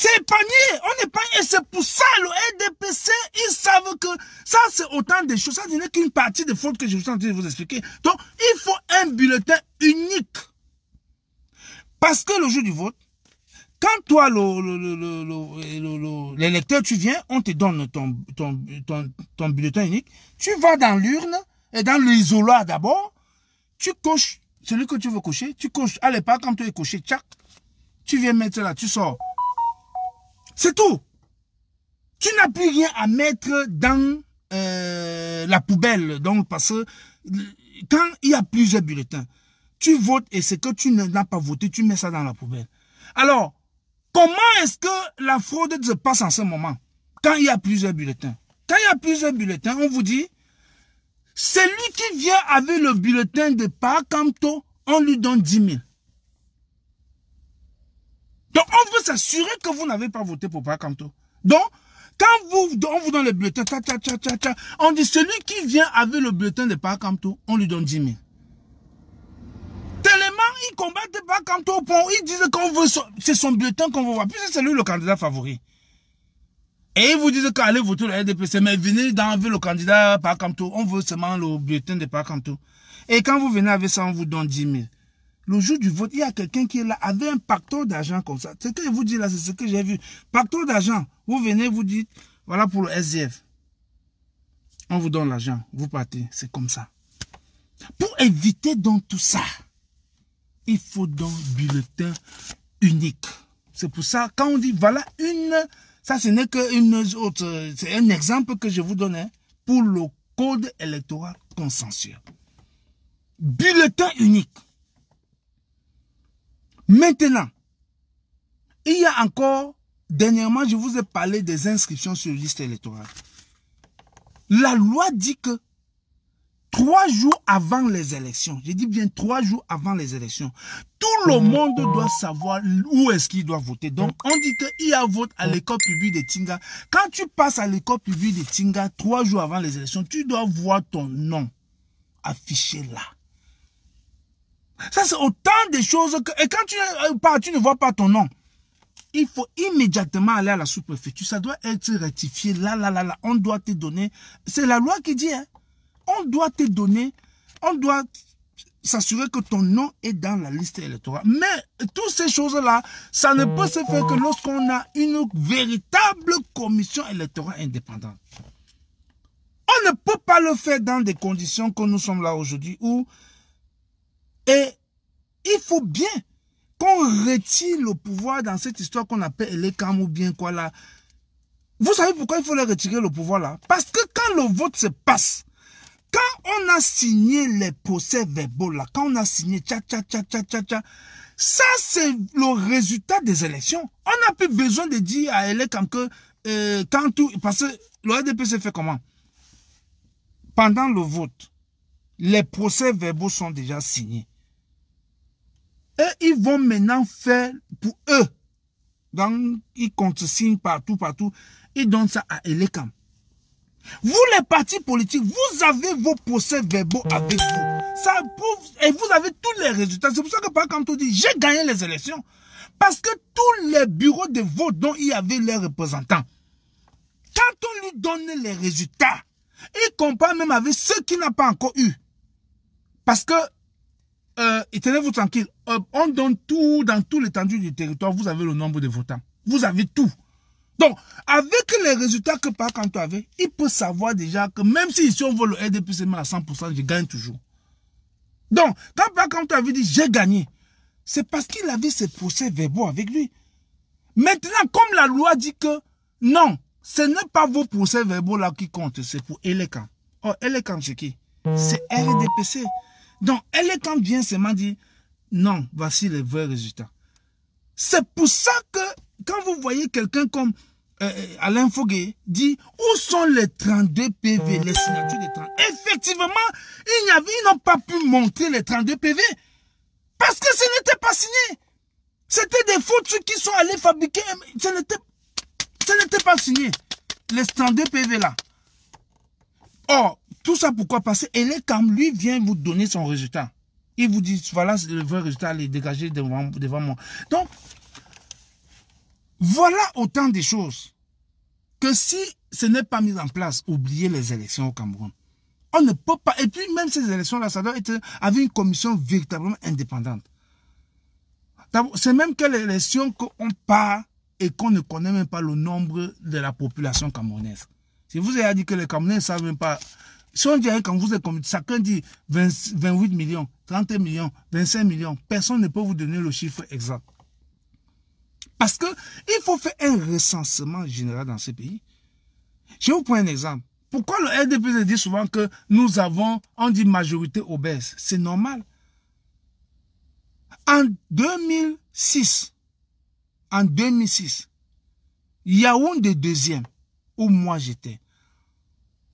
C'est épargné, on épargne. Et c'est pour ça, le RDPC, ils savent que ça, c'est autant de choses. Ça n'est qu'une partie de fraudes que je vous en train de vous expliquer. Donc, il faut un bulletin unique. Parce que le jour du vote, quand toi, l'électeur, tu viens, on te donne ton bulletin unique, tu vas dans l'urne et dans l'isoloir d'abord, tu coches celui que tu veux cocher, tu coches. Allez, pas quand tu es coché, tchac, tu viens mettre là, tu sors. C'est tout. Tu n'as plus rien à mettre dans euh, la poubelle. Donc, parce que quand il y a plusieurs bulletins, tu votes et ce que tu n'as pas voté, tu mets ça dans la poubelle. Alors, comment est-ce que la fraude se passe en ce moment quand il y a plusieurs bulletins Quand il y a plusieurs bulletins, on vous dit, celui qui vient avec le bulletin de Pacamto, on lui donne 10 000. Donc, on veut s'assurer que vous n'avez pas voté pour Pacamto. Donc, quand vous, on vous donne le bulletin, on dit celui qui vient avec le bulletin de Pacamto, on lui donne 10 000. Tellement il combattent Pacamto au ils disent qu'on veut, c'est son bulletin qu'on veut voir, puisque c'est lui le candidat favori. Et ils vous dites qu'allez voter le RDPC, mais venez d'enlever le candidat par On veut seulement le bulletin de par Et quand vous venez avec ça, on vous donne 10 000. Le jour du vote, il y a quelqu'un qui est là avec un pacte d'argent comme ça. Ce que je vous dis là, c'est ce que j'ai vu. Pacte d'argent. Vous venez, vous dites, voilà pour le SDF. On vous donne l'argent. Vous partez. C'est comme ça. Pour éviter donc tout ça, il faut donc bulletin unique. C'est pour ça, quand on dit voilà une ça, ce n'est qu'une autre, c'est un exemple que je vous donnais hein, pour le code électoral consensuel. Bulletin unique. Maintenant, il y a encore, dernièrement, je vous ai parlé des inscriptions sur liste électorale. La loi dit que trois jours avant les élections, J'ai dit bien trois jours avant les élections, tout le monde doit savoir où est-ce qu'il doit voter. Donc, on dit qu'il y a vote à l'école publique de Tinga. Quand tu passes à l'école publique de Tinga, trois jours avant les élections, tu dois voir ton nom affiché là. Ça, c'est autant de choses que... Et quand tu euh, ne vois pas ton nom. Il faut immédiatement aller à la sous-préfecture. Ça doit être rectifié. Là, là, là, là. On doit te donner... C'est la loi qui dit, hein on doit te donner, on doit s'assurer que ton nom est dans la liste électorale. Mais toutes ces choses-là, ça ne peut se faire que mm-hmm. lorsqu'on a une véritable commission électorale indépendante. On ne peut pas le faire dans des conditions que nous sommes là aujourd'hui et il faut bien qu'on retire le pouvoir dans cette histoire qu'on appelle les cam ou bien quoi là. Vous savez pourquoi il faut retirer le pouvoir là Parce que quand le vote se passe, quand on a signé les procès verbaux, là, quand on a signé tcha tcha tcha tcha tcha tcha, ça c'est le résultat des élections. On n'a plus besoin de dire à Elecam que euh, quand tout... Parce que l'OADP se fait comment Pendant le vote, les procès verbaux sont déjà signés. Et ils vont maintenant faire pour eux. Donc, ils contre-signent partout, partout. Ils donnent ça à Elecam. Vous, les partis politiques, vous avez vos procès verbaux avec vous. Ça et vous avez tous les résultats. C'est pour ça que, par exemple, on dit, j'ai gagné les élections. Parce que tous les bureaux de vote dont il y avait les représentants, quand on lui donne les résultats, il compare même avec ceux qui n'a pas encore eu. Parce que, euh, et tenez-vous tranquille, euh, on donne tout, dans tout l'étendue du territoire, vous avez le nombre de votants. Vous avez tout. Donc, avec les résultats que par quand tu il peut savoir déjà que même si ici on veut le RDPC à 100%, je gagne toujours. Donc, quand par quand dit j'ai gagné, c'est parce qu'il avait ses procès verbaux avec lui. Maintenant, comme la loi dit que non, ce n'est pas vos procès verbaux là qui comptent, c'est pour Elecant. Oh, Elecant, c'est qui C'est RDPC. Donc, Elecant vient seulement dire non, voici les vrais résultats. C'est pour ça que quand vous voyez quelqu'un comme euh, Alain Foguet dit où sont les 32 PV, hmm. les signatures des 30 Effectivement, ils n'ont pas pu montrer les 32 PV parce que ce n'était pas signé. C'était des foutus qui sont allés fabriquer. Ce n'était pas signé. Les 32 PV là. Or, tout ça pourquoi passer Et les lui, vient vous donner son résultat. Il vous dit, voilà le vrai résultat, les dégager devant, devant moi. Donc, voilà autant de choses que si ce n'est pas mis en place, oubliez les élections au Cameroun. On ne peut pas. Et puis même ces élections-là, ça doit être avec une commission véritablement indépendante. C'est même que les élections qu'on part et qu'on ne connaît même pas le nombre de la population camerounaise. Si vous avez dit que les Camerounais ne savent même pas, si on dirait quand vous êtes comme chacun dit 28 millions, 30 millions, 25 millions, personne ne peut vous donner le chiffre exact. Parce que il faut faire un recensement général dans ce pays. Je vous prends un exemple. Pourquoi le RDP dit souvent que nous avons, on dit majorité obèse C'est normal. En 2006, en 2006, Yaoundé deuxième, où moi j'étais,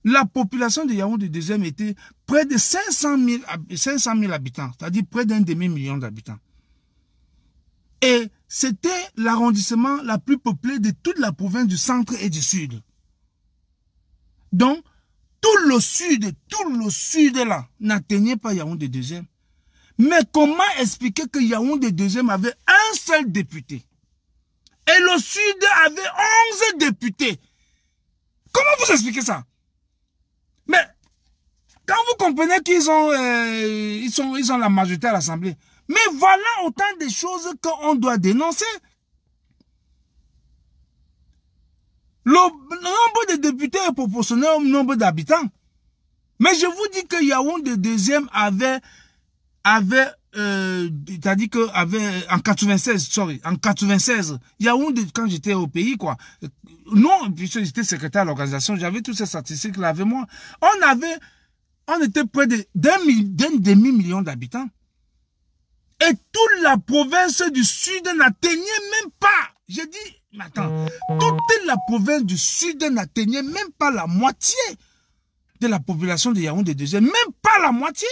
la population de Yaoundé deuxième était près de 500 000 habitants, c'est-à-dire près d'un demi-million d'habitants. Et c'était l'arrondissement la plus peuplée de toute la province du centre et du sud. Donc, tout le sud, tout le sud là, n'atteignait pas Yaoundé deuxième. Mais comment expliquer que Yaoundé deuxième avait un seul député et le sud avait 11 députés Comment vous expliquez ça Mais quand vous comprenez qu'ils ont, euh, ils sont, ils ont la majorité à l'Assemblée, mais voilà autant de choses qu'on doit dénoncer. Le nombre de députés est proportionnel au nombre d'habitants. Mais je vous dis que Yaoundé deuxième avait, avait, euh, dit que avait, en 96, sorry, en 96, Yaoundé, quand j'étais au pays, quoi, non, puisque j'étais secrétaire à l'organisation, j'avais tous ces statistiques-là avec moi. On avait, on était près d'un demi-million d'habitants. Et toute la province du sud n'atteignait même pas. J'ai dit, mais attends, toute la province du sud n'atteignait même pas la moitié de la population de Yaoundé 2 même pas la moitié.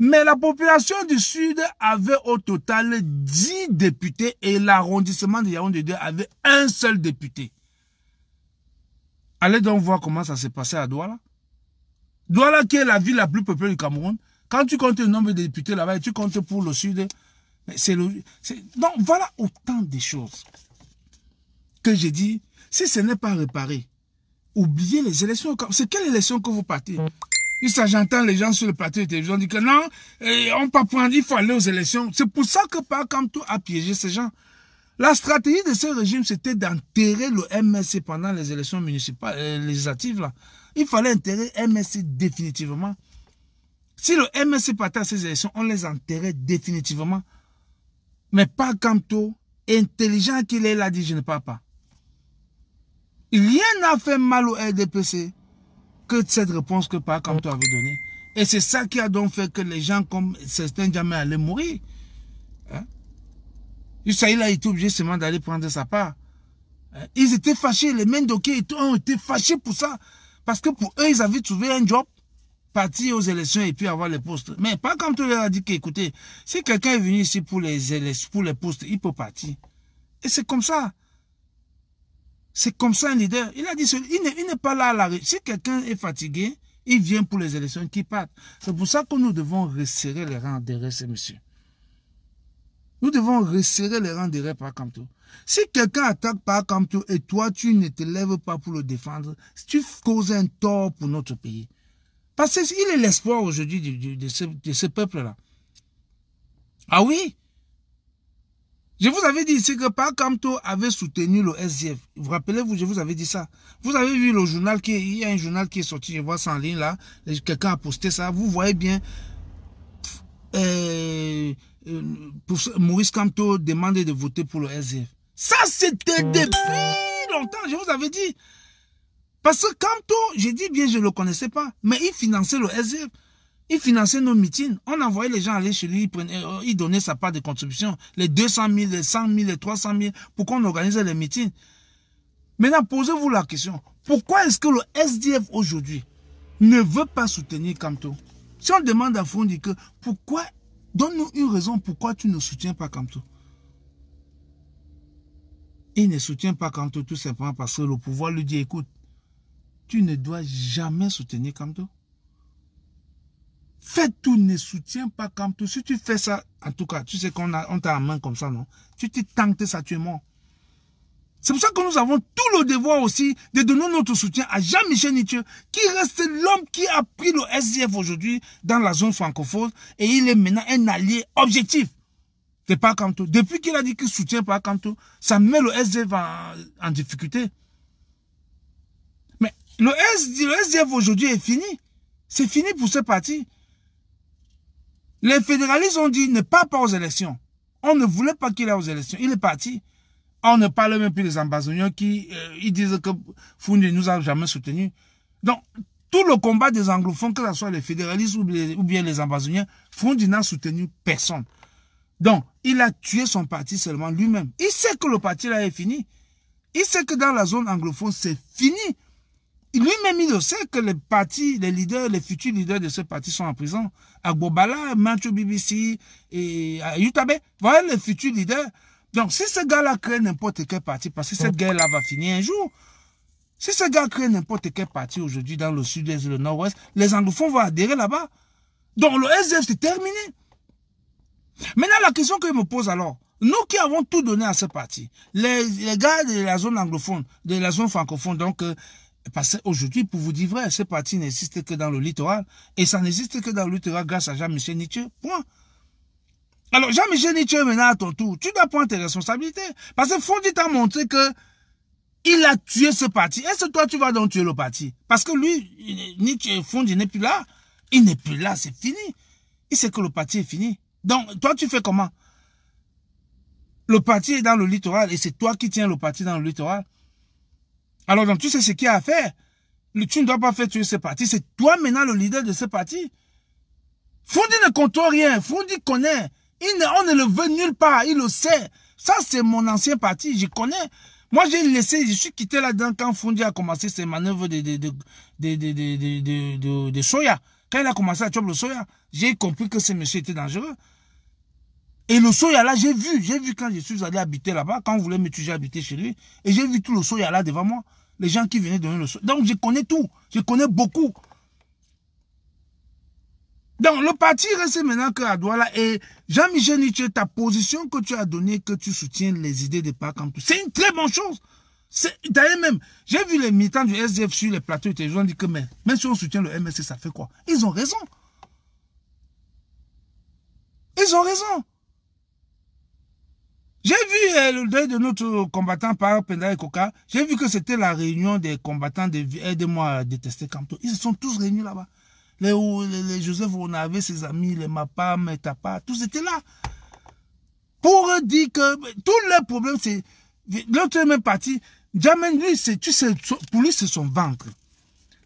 Mais la population du Sud avait au total 10 députés et l'arrondissement de Yaoundé 2 avait un seul député. Allez donc voir comment ça s'est passé à Douala. Douala qui est la ville la plus peuplée du Cameroun, quand tu comptes le nombre de députés là-bas et tu comptes pour le Sud, c'est le... Donc voilà autant de choses que j'ai dit, si ce n'est pas réparé, oubliez les élections. C'est quelle élection que vous partez mm. il j'entends les gens sur le plateau de télévision dire que non, eh, on ne peut pas prendre, il faut aller aux élections. C'est pour ça que tout a piégé ces gens. La stratégie de ce régime, c'était d'enterrer le MSC pendant les élections municipales, euh, législatives. Là. Il fallait enterrer MSC définitivement. Si le MSC partait à ces élections, on les enterrait définitivement. Mais pas toi, intelligent qu'il est, il a dit, je ne parle pas. Rien n'a fait mal au RDPC que cette réponse que par Camto avait donnée. Et c'est ça qui a donc fait que les gens comme certains jamais allaient mourir. Hein? il a été obligé seulement d'aller prendre sa part. Ils étaient fâchés, les tout ont été fâchés pour ça. Parce que pour eux, ils avaient trouvé un job partir aux élections et puis avoir les postes. Mais pas comme tu leur a dit écoutez si quelqu'un est venu ici pour les, pour les postes, il peut partir. Et c'est comme ça. C'est comme ça un leader. Il a dit, il n'est pas là à la rue. Si quelqu'un est fatigué, il vient pour les élections qui partent. C'est pour ça que nous devons resserrer les rangs derrière ces messieurs. Nous devons resserrer les rangs derrière tout Si quelqu'un attaque tout et toi, tu ne te lèves pas pour le défendre, tu causes un tort pour notre pays. Parce qu'il est l'espoir aujourd'hui de, ce, peuple-là. Ah oui Je vous avais dit ici que Camto avait soutenu le SDF. Vous rappelez-vous, je vous avais dit ça. Vous avez vu le journal qui il y a un journal qui est sorti, je vois ça en ligne là. Quelqu'un a posté ça. Vous voyez bien, euh, euh, pour, Maurice Camto demandait de voter pour le SDF. Ça, c'était mmh. depuis longtemps, je vous avais dit. Parce que Camto, je dis bien, je ne le connaissais pas, mais il finançait le SDF. Il finançait nos meetings. On envoyait les gens aller chez lui, il, prenait, euh, il donnait sa part de contribution. Les 200 000, les 100 000, les 300 000, pour qu'on organise les meetings. Maintenant, posez-vous la question. Pourquoi est-ce que le SDF aujourd'hui ne veut pas soutenir Camto Si on demande à Fondi que pourquoi, donne-nous une raison pourquoi tu ne soutiens pas Camto. Il ne soutient pas Camto tout simplement parce que le pouvoir lui dit, écoute, tu ne dois jamais soutenir Kamto. Fais tout, ne soutiens pas Kamto. Si tu fais ça, en tout cas, tu sais qu'on t'a on en main comme ça, non Tu t'es tenté, ça, tu es mort. C'est pour ça que nous avons tout le devoir aussi de donner notre soutien à Jean-Michel Nietzsche, qui reste l'homme qui a pris le SDF aujourd'hui dans la zone francophone et il est maintenant un allié objectif de Kamto. Depuis qu'il a dit qu'il soutient pas Kamto, ça met le SDF en difficulté. Le, le SDF aujourd'hui est fini. C'est fini pour ce parti. Les fédéralistes ont dit ne pas pas aux élections. On ne voulait pas qu'il ait aux élections. Il est parti. On ne parle même plus des ambassadeurs qui euh, ils disent que nous a jamais soutenus. Donc, tout le combat des anglophones, que ce soit les fédéralistes ou, bien les ambassadeurs, Foundé n'a soutenu personne. Donc, il a tué son parti seulement lui-même. Il sait que le parti là est fini. Il sait que dans la zone anglophone, c'est fini. Lui-même, il sait que les partis, les leaders, les futurs leaders de ce parti sont en prison. À à Manchu BBC et Yutabe, voilà les futurs leaders. Donc, si ce gars-là crée n'importe quel parti, parce que cette guerre-là va finir un jour, si ce gars crée n'importe quel parti aujourd'hui dans le sud-est et le nord-ouest, les anglophones vont adhérer là-bas. Donc, le SDF, c'est terminé. Maintenant, la question que je me pose alors, nous qui avons tout donné à ce parti, les, les gars de la zone anglophone, de la zone francophone, donc, euh, parce aujourd'hui pour vous dire vrai, ce parti n'existe que dans le littoral. Et ça n'existe que dans le littoral grâce à Jean-Michel Nietzsche. Point. Alors, Jean-Michel Nietzsche, maintenant, à ton tour, tu dois prendre tes responsabilités. Parce que Fondi t'a montré que il a tué ce parti. Est-ce que toi, tu vas donc tuer le parti? Parce que lui, Nietzsche, Fondi n'est plus là. Il n'est plus là, c'est fini. Il sait que le parti est fini. Donc, toi, tu fais comment? Le parti est dans le littoral et c'est toi qui tiens le parti dans le littoral. Alors donc tu sais ce qu'il y a à faire. Tu ne dois pas faire tuer ce parti. C'est toi maintenant le leader de ce parti. Fondi ne compte rien. Fondi connaît. Il on ne le veut nulle part. Il le sait. Ça, c'est mon ancien parti. Je connais. Moi, j'ai laissé, je suis quitté là-dedans quand Fondi a commencé ses manœuvres de, Soya. Quand il a commencé à tuer le Soya, j'ai compris que ce monsieur était dangereux. Et le Soya là, j'ai vu. J'ai vu quand je suis allé habiter là-bas, quand on voulait me tuer, j'ai habité chez lui. Et j'ai vu tout le Soya là devant moi les gens qui venaient donner le Donc, je connais tout. Je connais beaucoup. Donc, le parti reste maintenant que à Douala. Et Jean-Michel Nietzsche, ta position que tu as donnée, que tu soutiens les idées de Pac, c'est une très bonne chose. D'ailleurs même, j'ai vu les militants du SDF sur les plateaux ils ont dit que même si on soutient le MSC, ça fait quoi Ils ont raison. Ils ont raison. J'ai vu euh, le deuil de notre combattant par Penda et Coca. J'ai vu que c'était la réunion des combattants de Aide-moi euh, à euh, détester Camto. Ils se sont tous réunis là-bas. Les, les, les, Joseph ses amis, les Mapa, Metapa, tous étaient là. Pour dire que tous les problèmes, c'est... L'autre même parti, Jamen, lui, c'est, tu sais, pour lui, c'est son ventre.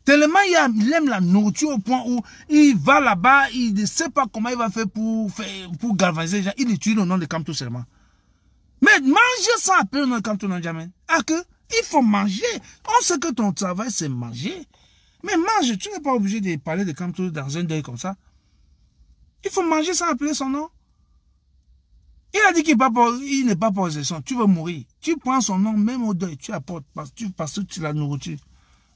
Tellement il, aime la nourriture au point où il va là-bas, il ne sait pas comment il va faire pour, pour galvaniser les gens. Il est tue au nom de Kamto seulement. Mais manger ça appeler dans le canton jamais. Ah que, il faut manger. On sait que ton travail, c'est manger. Mais mange, tu n'es pas obligé de parler de canton dans un deuil comme ça. Il faut manger sans appeler son nom. Il a dit qu'il n'est pas son. Tu veux mourir. Tu prends son nom même au deuil. Tu apportes parce, parce que tu la nourriture.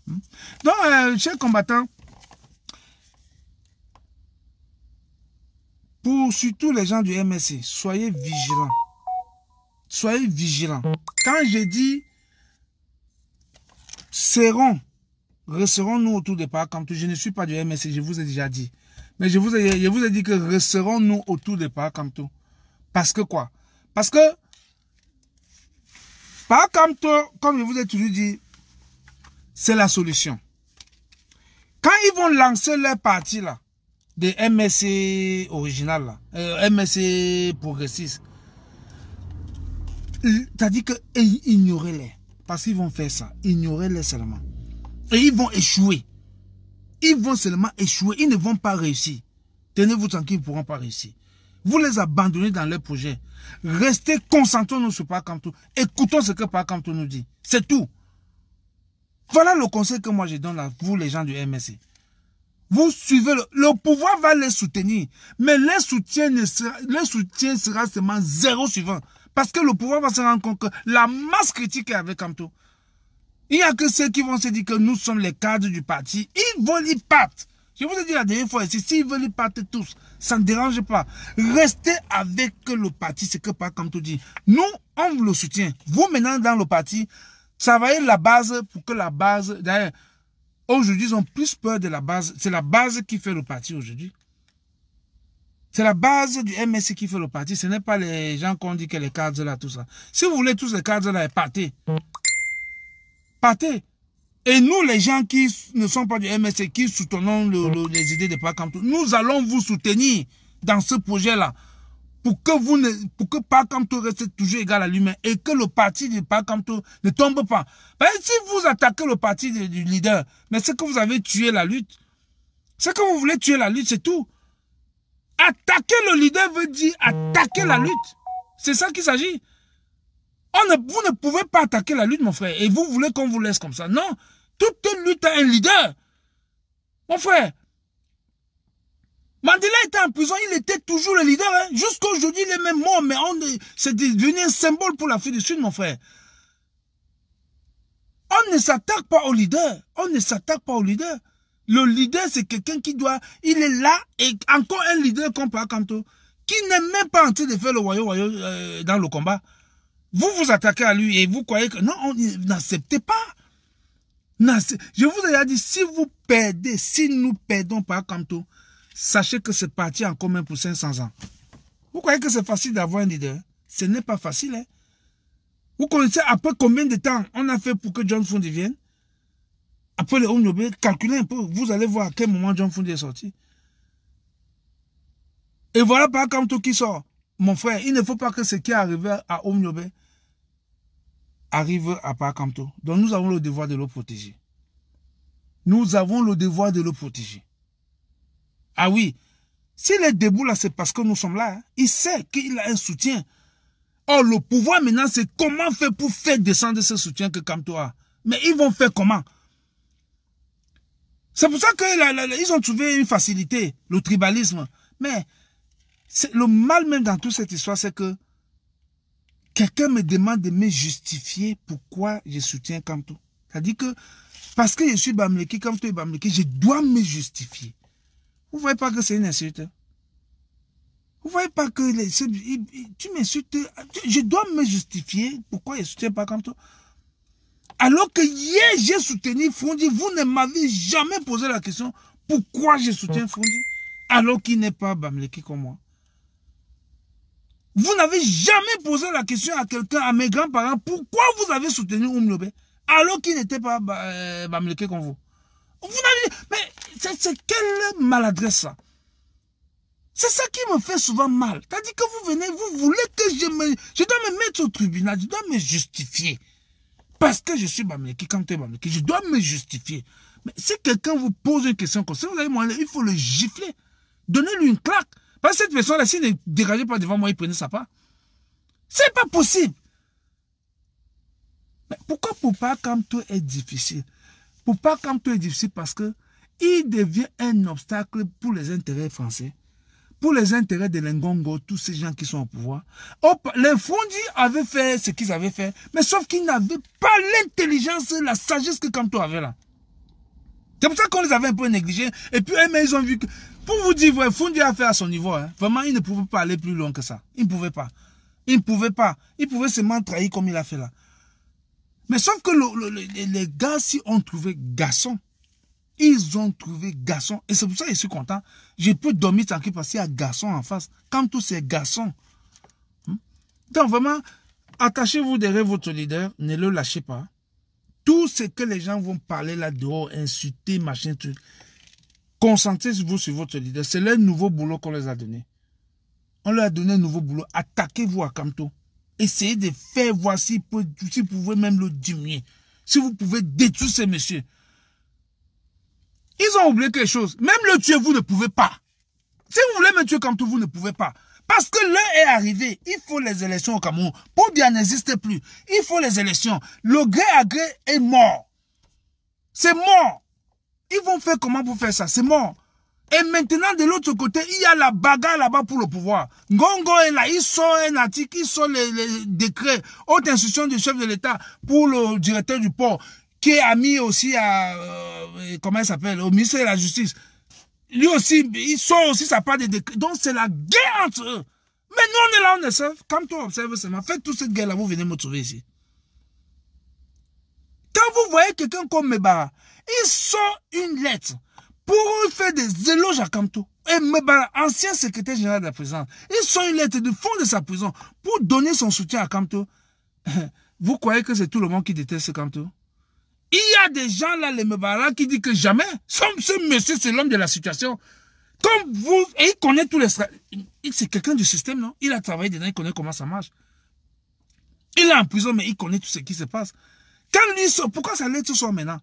Hmm? Donc, euh, chers combattants, pour surtout les gens du MSC, soyez vigilants soyez vigilants. Quand je dis serons, resterons-nous autour des quand je ne suis pas du MSC, je vous ai déjà dit. Mais je vous ai, dit que resterons-nous autour des tout Parce que quoi Parce que pas comme je vous ai toujours dit, c'est la solution. Quand ils vont lancer leur partie là, des MSC original là, euh, MSC progressiste, c'est-à-dire que les Parce qu'ils vont faire ça. Ignorez-les seulement. Et ils vont échouer. Ils vont seulement échouer. Ils ne vont pas réussir. Tenez-vous tranquille, ils ne pourront pas réussir. Vous les abandonnez dans leur projet. Restez, concentrons-nous sur Pacamto. Écoutons ce que Pacamto nous dit. C'est tout. Voilà le conseil que moi je donne à vous, les gens du MSC. E. Vous suivez le, le pouvoir va les soutenir, mais le soutien, le soutien sera seulement zéro suivant. Parce que le pouvoir va se rendre compte que la masse critique est avec tout. Il y a que ceux qui vont se dire que nous sommes les cadres du parti. Ils vont y partir. Je vous ai dit la dernière fois ici, s'ils veulent y partir tous, ça ne dérange pas. Restez avec le parti, c'est que pas comme tout dit. Nous, on vous le soutient. Vous, maintenant, dans le parti, ça va être la base pour que la base, d'ailleurs, aujourd'hui, ils ont plus peur de la base. C'est la base qui fait le parti aujourd'hui. C'est la base du MSC qui fait le parti. Ce n'est pas les gens qu'on dit que les cadres là, tout ça. Si vous voulez tous les cadres là, partez. Partez. Et nous, les gens qui ne sont pas du MSC, qui soutenons les idées de Pâques-Camto, nous allons vous soutenir dans ce projet-là pour que vous ne, pour que reste toujours égal à lui-même et que le parti de Pakamto ne tombe pas. Ben, si vous attaquez le parti du leader, mais c'est que vous avez tué la lutte. C'est que vous voulez tuer la lutte, c'est tout. Attaquer le leader veut dire attaquer la lutte. C'est ça qu'il s'agit. On vous ne pouvez pas attaquer la lutte, mon frère. Et vous voulez qu'on vous laisse comme ça. Non. Toute lutte a un leader. Mon frère. Mandela était en prison, il était toujours le leader. Jusqu'aujourd'hui, hein. Jusqu'à aujourd'hui, il est même mort, mais c'est devenu un symbole pour l'Afrique du Sud, mon frère. On ne s'attaque pas au leader. On ne s'attaque pas au leader. Le leader, c'est quelqu'un qui doit, il est là, et encore un leader comme Pakanto, qui n'est même pas en train de faire le royaume euh, dans le combat. Vous vous attaquez à lui et vous croyez que, non, n'acceptez pas. Je vous ai dit, si vous perdez, si nous perdons Pakanto, sachez que c'est parti en commun pour 500 ans. Vous croyez que c'est facile d'avoir un leader? Hein? Ce n'est pas facile, hein? Vous connaissez après combien de temps on a fait pour que John Fund vienne après les Oumyobe, calculez un peu. Vous allez voir à quel moment John Fundi est sorti. Et voilà par qui sort. Mon frère, il ne faut pas que ce qui est arrivé à Oumyobe arrive à Pakamto. Donc nous avons le devoir de le protéger. Nous avons le devoir de le protéger. Ah oui, Si est debout là, c'est parce que nous sommes là. Hein. Il sait qu'il a un soutien. Or, le pouvoir maintenant, c'est comment faire pour faire descendre ce soutien que Kamto a. Mais ils vont faire comment c'est pour ça ils ont trouvé une facilité, le tribalisme. Mais le mal même dans toute cette histoire, c'est que quelqu'un me demande de me justifier pourquoi je soutiens Kamto. C'est-à-dire que parce que je suis Bamleki, Kamto est Bamleki, je dois me justifier. Vous voyez pas que c'est une insulte hein? Vous voyez pas que tu m'insultes Je dois me justifier pourquoi je soutiens pas Kamto alors que hier, j'ai soutenu Fondi, vous ne m'avez jamais posé la question pourquoi je soutiens Fondi alors qu'il n'est pas Bamleki comme moi. Vous n'avez jamais posé la question à quelqu'un, à mes grands-parents, pourquoi vous avez soutenu Oumlobé alors qu'il n'était pas bah, euh, comme vous. Vous n'avez... Mais c'est quelle maladresse ça c'est ça qui me fait souvent mal. dit que vous venez, vous voulez que je me, je dois me mettre au tribunal, je dois me justifier. Parce que je suis Bamileki, quand tu es je dois me justifier. Mais si quelqu'un vous pose une question comme ça, vous allez moi, il faut le gifler. Donnez-lui une claque. Parce que cette personne-là, s'il ne dégageait pas devant moi, il prenait sa part. C'est pas possible. Mais pourquoi Papa Kamto est difficile Poupa Kamto est difficile parce que il devient un obstacle pour les intérêts français pour les intérêts de l'Engongo, tous ces gens qui sont au pouvoir. Hop, les Fondis avaient fait ce qu'ils avaient fait, mais sauf qu'ils n'avaient pas l'intelligence, la sagesse que Kanto avait là. C'est pour ça qu'on les avait un peu négligés. Et puis, eh, mais ils ont vu que, pour vous dire, ouais, Fundi a fait à son niveau. Hein. Vraiment, ils ne pouvaient pas aller plus loin que ça. Ils ne pouvaient pas. Ils ne pouvaient pas. Ils pouvaient seulement trahir comme il a fait là. Mais sauf que les gars, si on trouvait garçon, ils ont trouvé garçon. Et c'est pour ça que je suis content. Je peux dormir tranquille parce qu'il y a garçon en face. Comme tous ces garçons. Hein? Donc vraiment, attachez-vous derrière votre leader. Ne le lâchez pas. Tout ce que les gens vont parler là-dehors, insulter, machin, truc. Concentrez-vous sur votre leader. C'est le nouveau boulot qu'on les a donné. On leur a donné un nouveau boulot. Attaquez-vous à Camto. Essayez de faire voir si vous pouvez même le diminuer. Si vous pouvez détruire ces messieurs. Ils ont oublié quelque chose. Même le tuer, vous ne pouvez pas. Si vous voulez me tuer comme tout, vous ne pouvez pas. Parce que l'heure est arrivée. Il faut les élections au Cameroun. Pour bien n'exister plus. Il faut les élections. Le gré à gré est mort. C'est mort. Ils vont faire comment pour faire ça C'est mort. Et maintenant, de l'autre côté, il y a la bagarre là-bas pour le pouvoir. Ngongo est là, Ils sont un article, Ils sont les, décrets, haute instruction du chef de l'État pour le directeur du port qui est ami aussi à, euh, comment il s'appelle, au ministère de la Justice, lui aussi, il sort aussi sa part des décrets. Donc c'est la guerre entre eux. Mais nous, on est là, on est safe. Comme observe seulement. Faites toute cette guerre-là, vous venez me trouver ici. Quand vous voyez quelqu'un comme Mebara, il sort une lettre pour faire des éloges à Kamto. Et Mebara, ancien secrétaire général de la prison, il sort une lettre du fond de sa prison pour donner son soutien à Kamto. Vous croyez que c'est tout le monde qui déteste Kamto il y a des gens là, les Mevara, qui disent que jamais, ce monsieur, c'est l'homme de la situation. Comme vous, et il connaît tous les... C'est quelqu'un du système, non Il a travaillé dedans, il connaît comment ça marche. Il est en prison, mais il connaît tout ce qui se passe. Quand lui sort, pourquoi ça lettre tout sort maintenant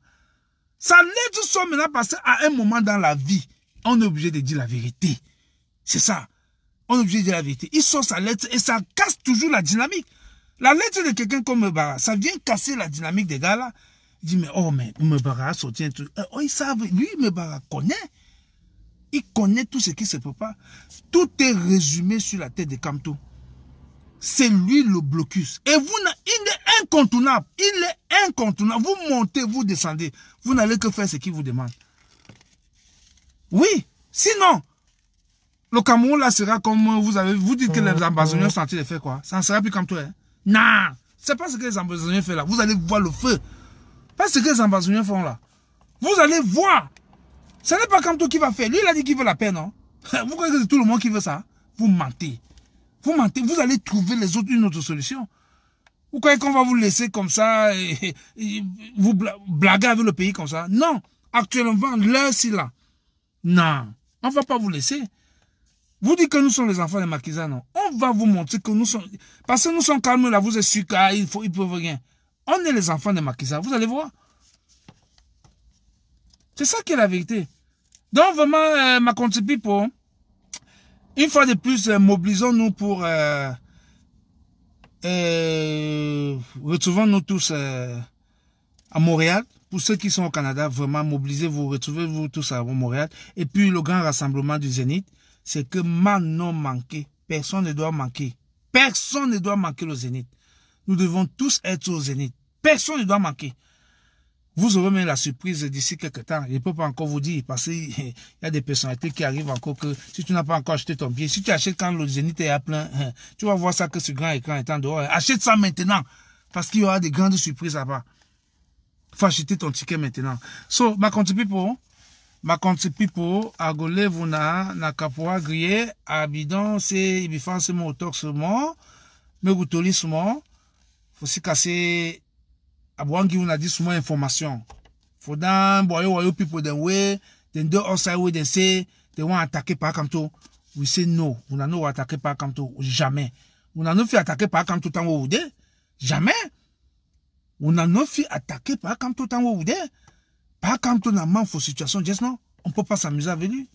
Ça lettre tout sort maintenant parce qu'à un moment dans la vie, on est obligé de dire la vérité. C'est ça. On est obligé de dire la vérité. Il sort sa lettre et ça casse toujours la dynamique. La lettre de quelqu'un comme Mebara, ça vient casser la dynamique des gars là dit, mais oh, mais Mebara soutient tout. Euh, oh, ils savent, lui, Mebara connaît. Il connaît tout ce qui se peut pas Tout est résumé sur la tête de Kamto. C'est lui le blocus. Et vous, il est incontournable. Il est incontournable. Vous montez, vous descendez. Vous n'allez que faire ce qu'il vous demande. Oui. Sinon, le Cameroun là sera comme vous avez, vous dites que les oh, ambassadeurs oh. sont en train de faire quoi? Ça ne sera plus comme toi, hein? Non. C'est pas ce que les ambassadeurs font là. Vous allez voir le feu. Pas que les ambassadeurs font là. Vous allez voir. Ce n'est pas tout qui va faire. Lui, il a dit qu'il veut la paix, non Vous croyez que c'est tout le monde qui veut ça Vous mentez. Vous mentez. Vous allez trouver les autres une autre solution. Vous croyez qu'on va vous laisser comme ça et, vous blaguer avec le pays comme ça Non. Actuellement, l'heure, c'est là. Non. On ne va pas vous laisser. Vous dites que nous sommes les enfants des marquises, non On va vous montrer que nous sommes... Parce que nous sommes calmes là, vous êtes sûr qu'ils ne peuvent rien. On est les enfants de Makisa. vous allez voir. C'est ça qui est la vérité. Donc vraiment, euh, ma pour une fois de plus, euh, mobilisons-nous pour euh, euh retrouvons-nous tous euh, à Montréal. Pour ceux qui sont au Canada, vraiment mobilisez-vous, retrouvez-vous tous à Montréal. Et puis le grand rassemblement du Zénith, c'est que man non manqué. Personne ne doit manquer. Personne ne doit manquer le Zénith. Nous devons tous être au zénith. Personne ne doit manquer. Vous aurez même la surprise d'ici quelques temps. Je ne peux pas encore vous dire parce qu'il y a des personnalités qui arrivent encore que si tu n'as pas encore acheté ton billet, si tu achètes quand le zénith est à plein, tu vas voir ça que ce grand écran est en dehors. Achète ça maintenant parce qu'il y aura des grandes surprises là-bas. faut acheter ton ticket maintenant. So, makonti pipo, compte pipo, agole vuna, nakapoa abidon c'est ibifan mon auto, mon fo si c'est say abuangi una souvent small information for them boyo boyo people them way then do outside way they say they want attaquer par Kamto. We say no, na no attaquer par Kamto jamais. na no fi attaquer par Kamto tant wo de jamais. na no fi attaquer par Kamto tant wo de par Kamto na man for situation just no. On peut pas s'amuser avec lui.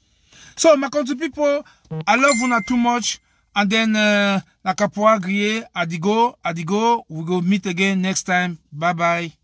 So my country people, I love una too much. And then uh, Nakapua Grie, Adigo, Adigo. We will meet again next time. Bye bye.